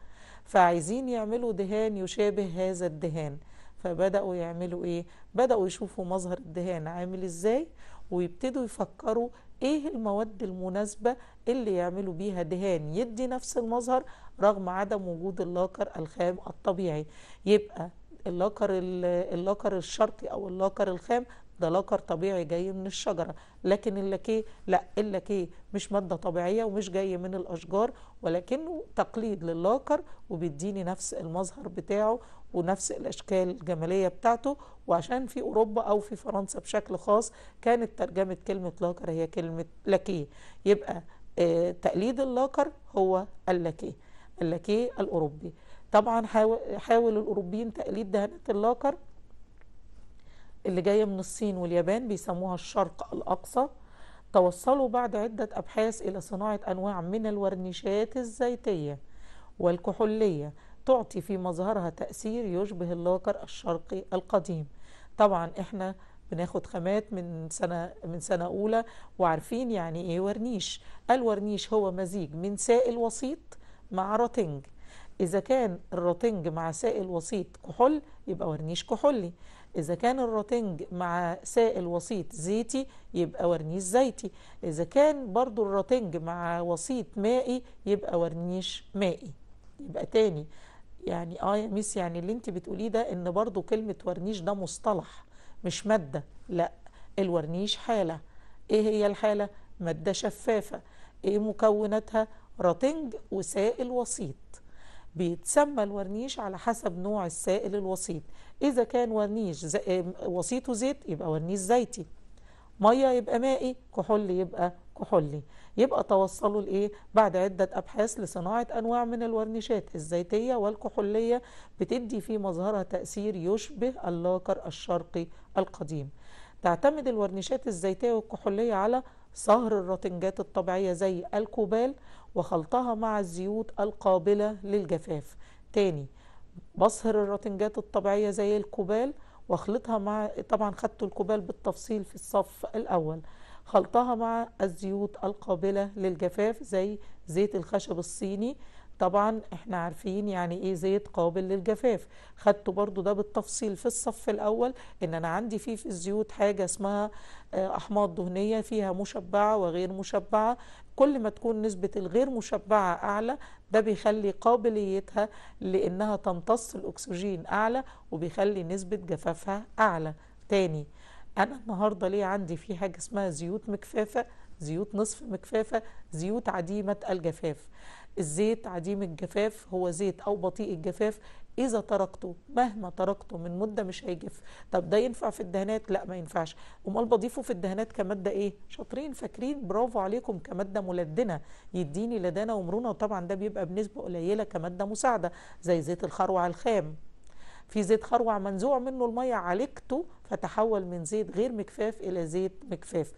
فعايزين يعملوا دهان يشابه هذا الدهان فبدأوا يعملوا ايه بدأوا يشوفوا مظهر الدهان عامل ازاي ويبتدوا يفكروا ايه المواد المناسبة اللي يعملوا بيها دهان يدي نفس المظهر رغم عدم وجود اللاكر الخام الطبيعي يبقى اللاكر اللاكر الشرقي او اللاكر الخام ده لاكر طبيعي جاي من الشجرة لكن اللاكيه لا اللاكيه مش مادة طبيعية ومش جاي من الأشجار ولكنه تقليد لللاكر وبيديني نفس المظهر بتاعه ونفس الأشكال الجمالية بتاعته وعشان في أوروبا أو في فرنسا بشكل خاص كانت ترجمة كلمة لاكر هي كلمة لكي يبقى آه تقليد اللاكر هو اللاكيه اللاكيه الأوروبي طبعا حاول الأوروبيين تقليد دهانات اللاكر اللي جاية من الصين واليابان بيسموها الشرق الأقصى توصلوا بعد عدة أبحاث إلى صناعة أنواع من الورنيشات الزيتية والكحولية تعطي في مظهرها تأثير يشبه اللوكر الشرقي القديم طبعا احنا بناخد خامات من سنة من سنة أولى وعارفين يعني إيه ورنيش الورنيش هو مزيج من سائل وسيط مع راتنج إذا كان الراتنج مع سائل وسيط كحول يبقى ورنيش كحولي إذا كان الراتنج مع سائل وسيط زيتي يبقى ورنيش زيتي إذا كان برضو الراتنج مع وسيط مائي يبقى ورنيش مائي يبقى تاني يعني اه يا ميس يعني اللي انت بتقوليه ده ان برضو كلمه ورنيش ده مصطلح مش ماده لا الورنيش حاله ايه هي الحاله ماده شفافه ايه مكوناتها راتنج وسائل وسيط بيتسمى الورنيش على حسب نوع السائل الوسيط اذا كان ورنيش وسيطه زيت يبقى ورنيش زيتي ميه يبقى مائي كحول يبقى كحولي يبقى توصلوا لإيه بعد عدة أبحاث لصناعة أنواع من الورنيشات الزيتية والكحولية بتدي في مظهرها تأثير يشبه اللاكر الشرقي القديم تعتمد الورنيشات الزيتية والكحولية على صهر الرتنجات الطبيعية زي الكوبال وخلطها مع الزيوت القابلة للجفاف تاني بصهر الرتنجات الطبيعية زي الكوبال واخلطها مع طبعا خدت الكوبال بالتفصيل في الصف الاول خلطها مع الزيوت القابلة للجفاف زي زيت الخشب الصيني طبعا احنا عارفين يعني ايه زيت قابل للجفاف خدته برضو ده بالتفصيل في الصف الاول ان انا عندي فيه في الزيوت حاجة اسمها آه، احماض دهنية فيها مشبعة وغير مشبعة كل ما تكون نسبة الغير مشبعة اعلى ده بيخلي قابليتها لانها تمتص الاكسجين اعلى وبيخلي نسبة جفافها اعلى تاني انا النهاردة ليه عندي في حاجة اسمها زيوت مكفافة زيوت نصف مكفافة زيوت عديمة الجفاف الزيت عديم الجفاف هو زيت أو بطيء الجفاف إذا تركته مهما تركته من مدة مش هيجف طب ده ينفع في الدهانات؟ لا ما ينفعش أمال بضيفه في الدهانات كمادة إيه؟ شاطرين فاكرين برافو عليكم كمادة ملدنة يديني لدانة ومرونة وطبعا ده بيبقى بنسبة قليلة كمادة مساعدة زي زيت الخروع الخام في زيت خروع منزوع منه المية عالجته فتحول من زيت غير مكفاف إلى زيت مكفاف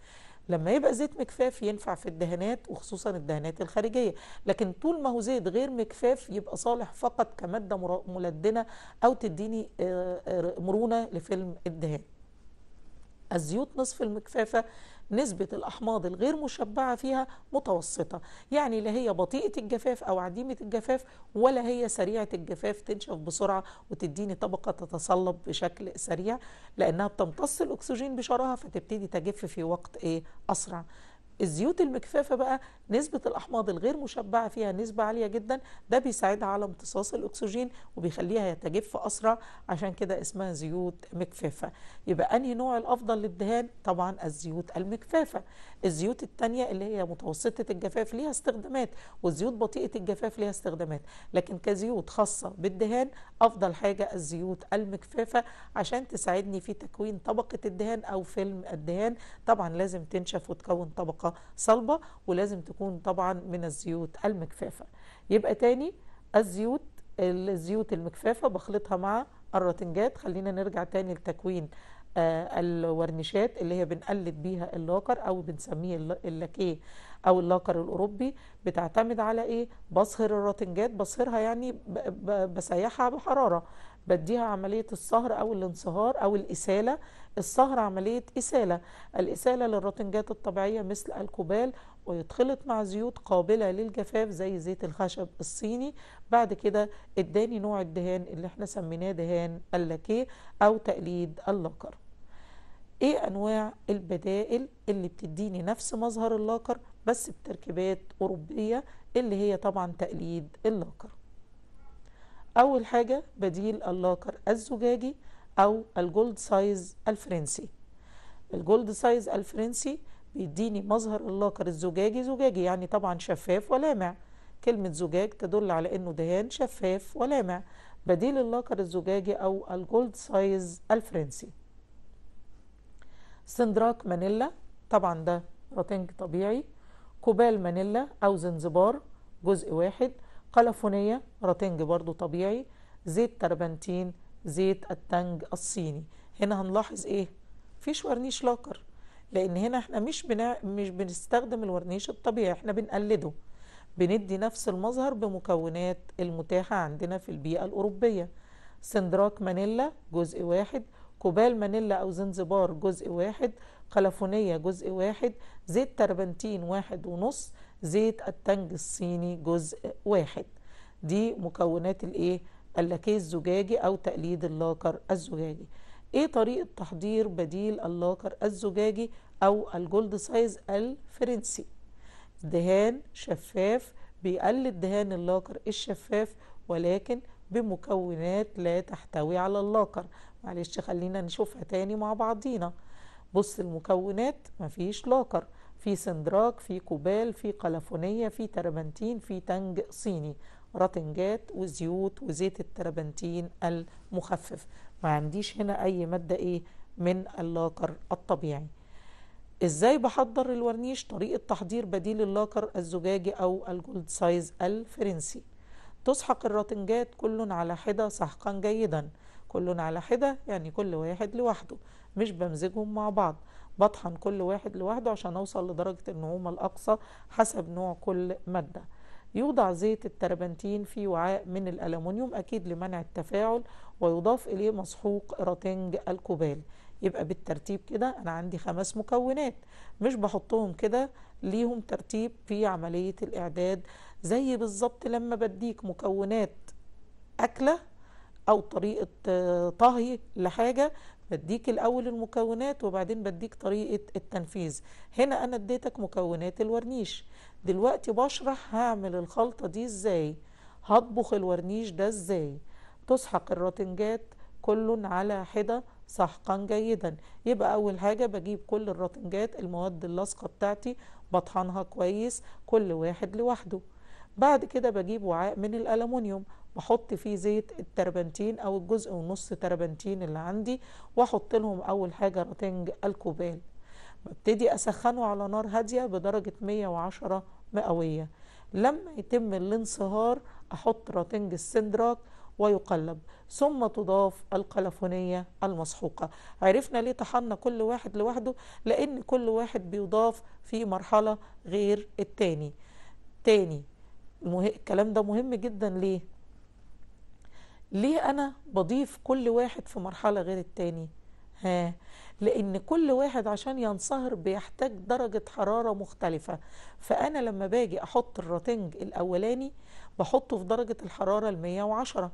لما يبقى زيت مكفاف ينفع في الدهانات وخصوصا الدهانات الخارجية لكن طول ما هو زيت غير مكفاف يبقى صالح فقط كمادة ملدنة أو تديني آه، آه، مرونة لفيلم الدهان الزيوت نصف المكفافة نسبة الأحماض الغير مشبعة فيها متوسطة يعني لا هي بطيئة الجفاف أو عديمة الجفاف ولا هي سريعة الجفاف تنشف بسرعة وتديني طبقة تتصلب بشكل سريع لأنها بتمتص الأكسجين بشراهة فتبتدي تجف في وقت إيه أسرع الزيوت المكفافه بقى نسبه الاحماض الغير مشبعه فيها نسبه عاليه جدا ده بيساعدها على امتصاص الاكسجين وبيخليها تجف اسرع عشان كده اسمها زيوت مكفافه يبقى انهي نوع الافضل للدهان طبعا الزيوت المكفافه الزيوت الثانيه اللي هي متوسطه الجفاف ليها استخدامات والزيوت بطيئه الجفاف ليها استخدامات لكن كزيوت خاصه بالدهان افضل حاجه الزيوت المكفافه عشان تساعدني في تكوين طبقه الدهان او فيلم الدهان طبعا لازم تنشف وتكون طبقه طبقة صلبة ولازم تكون طبعا من الزيوت المكفافة يبقى تاني الزيوت الزيوت المكفافة بخلطها مع الرتنجات خلينا نرجع تاني لتكوين آه، الورنيشات اللي هي بنقلد بيها اللاكر او بنسميه اللاكيه او اللاكر الاوروبي بتعتمد على ايه بصهر الرتنجات بصهرها يعني بسيحها بحراره بديها عمليه الصهر او الانصهار او الاساله الصهر عملية إسالة الإسالة للروتنجات الطبيعية مثل الكوبال ويتخلط مع زيوت قابلة للجفاف زي زيت الخشب الصيني بعد كده اداني نوع الدهان اللي احنا سميناه دهان اللاكيه أو تقليد اللاكر ايه انواع البدائل اللي بتديني نفس مظهر اللاكر بس بتركيبات اوروبيه اللي هي طبعا تقليد اللاكر اول حاجه بديل اللاكر الزجاجي أو الجولد سايز الفرنسي الجولد سايز الفرنسي بيديني مظهر اللاكر الزجاجي زجاجي يعني طبعا شفاف ولامع كلمة زجاج تدل على انه دهان شفاف ولامع بديل اللاكر الزجاجي او الجولد سايز الفرنسي سندراك مانيلا طبعا ده رتنج طبيعي كوبال مانيلا او زنزبار جزء واحد قلفونية رتنج برضو طبيعي زيت تربنتين زيت التانج الصيني هنا هنلاحظ ايه مفيش ورنيش لاكر لان هنا احنا مش بنا... مش بنستخدم الورنيش الطبيعي احنا بنقلده بندي نفس المظهر بمكونات المتاحة عندنا في البيئة الأوروبية سندراك مانيلا جزء واحد كوبال مانيلا أو زنزبار جزء واحد قلفونية جزء واحد زيت تربنتين واحد ونص زيت التنج الصيني جزء واحد دي مكونات الايه اللاكي الزجاجي أو تقليد اللاكر الزجاجي ايه طريقة تحضير بديل اللاكر الزجاجي أو الجولد سايز الفرنسي دهان شفاف بيقلد دهان اللاكر الشفاف ولكن بمكونات لا تحتوي على اللاكر معلش خلينا نشوفها تاني مع بعضينا بص المكونات مفيش لاكر في سندراك في كوبال في قلفونية في تربنتين في تنج صيني راتنجات وزيوت وزيت التربنتين المخفف ما عنديش هنا اي ماده ايه من اللاكر الطبيعي ازاي بحضر الورنيش طريقه تحضير بديل اللاكر الزجاجي او الجولد سايز الفرنسي تسحق الراتنجات كل على حده سحقا جيدا كل على حده يعني كل واحد لوحده مش بمزجهم مع بعض بطحن كل واحد لوحده عشان اوصل لدرجه النعومه الاقصى حسب نوع كل ماده يوضع زيت التربنتين في وعاء من الالومنيوم أكيد لمنع التفاعل ويضاف إليه مسحوق راتنج الكوبال يبقى بالترتيب كده أنا عندي خمس مكونات مش بحطهم كده ليهم ترتيب في عملية الإعداد زي بالظبط لما بديك مكونات أكلة أو طريقة آه، طهي لحاجة بديك الأول المكونات وبعدين بديك طريقة التنفيذ هنا أنا اديتك مكونات الورنيش دلوقتي بشرح هعمل الخلطة دي ازاي هطبخ الورنيش ده ازاي تسحق الراتنجات كل على حدة سحقا جيدا يبقى أول حاجة بجيب كل الراتنجات المواد اللاصقة بتاعتي بطحنها كويس كل واحد لوحده بعد كده بجيب وعاء من الألمونيوم بحط فيه زيت التربنتين او الجزء ونص تربنتين اللي عندي واحط لهم اول حاجه رتنج الكوبال ببتدي اسخنه على نار هاديه بدرجه 110 مئويه لما يتم الانصهار احط رتنج السندراك ويقلب ثم تضاف القلفونية المسحوقة عرفنا ليه طحنا كل واحد لوحده لأن كل واحد بيضاف في مرحلة غير التاني تاني المه... الكلام ده مهم جدا ليه ليه أنا بضيف كل واحد في مرحلة غير التاني ها لأن كل واحد عشان ينصهر بيحتاج درجة حرارة مختلفة فأنا لما باجي أحط الراتنج الأولاني بحطه في درجة الحرارة المية وعشرة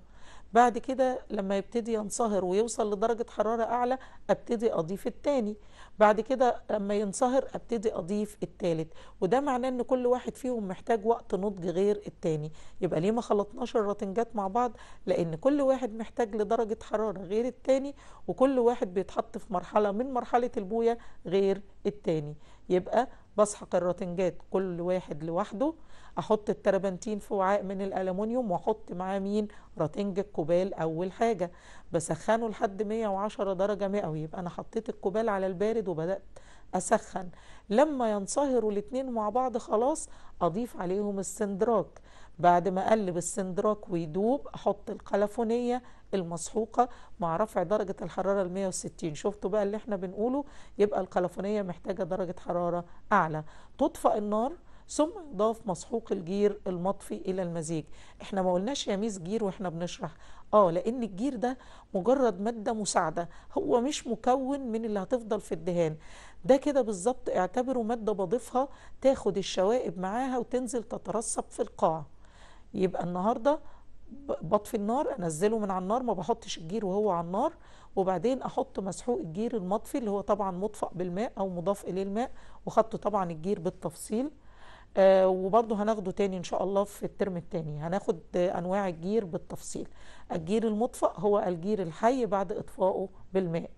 بعد كده لما يبتدي ينصهر ويوصل لدرجة حرارة أعلى أبتدي أضيف التاني بعد كده لما ينصهر أبتدي أضيف التالت وده معناه أن كل واحد فيهم محتاج وقت نضج غير التاني يبقى ليه ما خلطناش الراتنجات مع بعض لأن كل واحد محتاج لدرجة حرارة غير التاني وكل واحد بيتحط في مرحلة من مرحلة البوية غير التاني يبقى بسحق الراتنجات كل واحد لوحده احط التربنتين في وعاء من الالومنيوم واحط معاه مين راتنج الكوبال اول حاجه بسخنه لحد 110 درجه مئوي يبقى انا حطيت الكوبال على البارد وبدات اسخن لما ينصهروا الاتنين مع بعض خلاص اضيف عليهم السندراك بعد ما اقلب السندراك ويدوب احط القلفونيه المسحوقه مع رفع درجه الحراره ل 160 شفتوا بقى اللي احنا بنقوله يبقى القلفونيه محتاجه درجه حراره اعلى تطفى النار ثم يضاف مسحوق الجير المطفي الى المزيج احنا ما قلناش يا ميس جير واحنا بنشرح اه لان الجير ده مجرد ماده مساعده هو مش مكون من اللي هتفضل في الدهان ده كده بالظبط اعتبره ماده بضيفها تاخد الشوائب معاها وتنزل تترسب في القاع يبقى النهارده بطفي النار انزله من على النار ما بحطش الجير وهو على النار وبعدين احط مسحوق الجير المطفي اللي هو طبعا مدفأ بالماء او مضاف اليه الماء وخدت طبعا الجير بالتفصيل آه وبرضه هناخده تاني ان شاء الله في الترم التاني هناخد آه انواع الجير بالتفصيل الجير المطفأ هو الجير الحي بعد اطفائه بالماء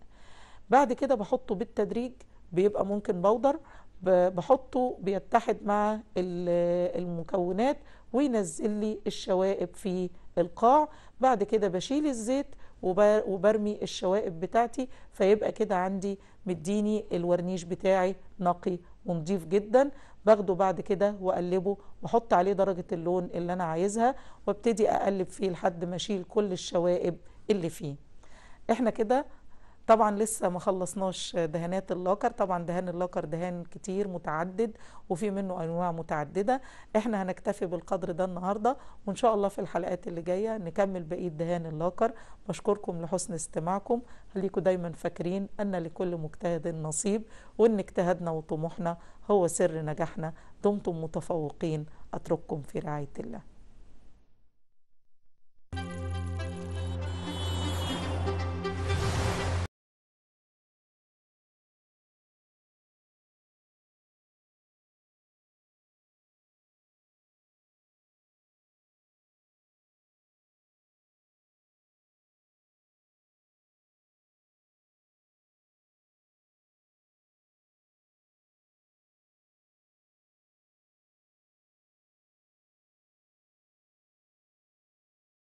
بعد كده بحطه بالتدريج بيبقى ممكن بودر بحطه بيتحد مع المكونات وينزل لي الشوائب في القاع بعد كده بشيل الزيت وبرمي الشوائب بتاعتي فيبقى كده عندي مديني الورنيش بتاعي نقي ونضيف جدا باخده بعد كده واقلبه واحط عليه درجة اللون اللي انا عايزها وابتدي اقلب فيه لحد ما اشيل كل الشوائب اللي فيه احنا كده طبعا لسه ما خلصناش دهانات اللاكر طبعا دهان اللاكر دهان كتير متعدد وفي منه انواع متعدده احنا هنكتفي بالقدر ده النهارده وان شاء الله في الحلقات اللي جايه نكمل بقيه دهان اللاكر بشكركم لحسن استماعكم خليكم دايما فاكرين ان لكل مجتهد نصيب وان اجتهادنا وطموحنا هو سر نجاحنا دمتم متفوقين اترككم في رعايه الله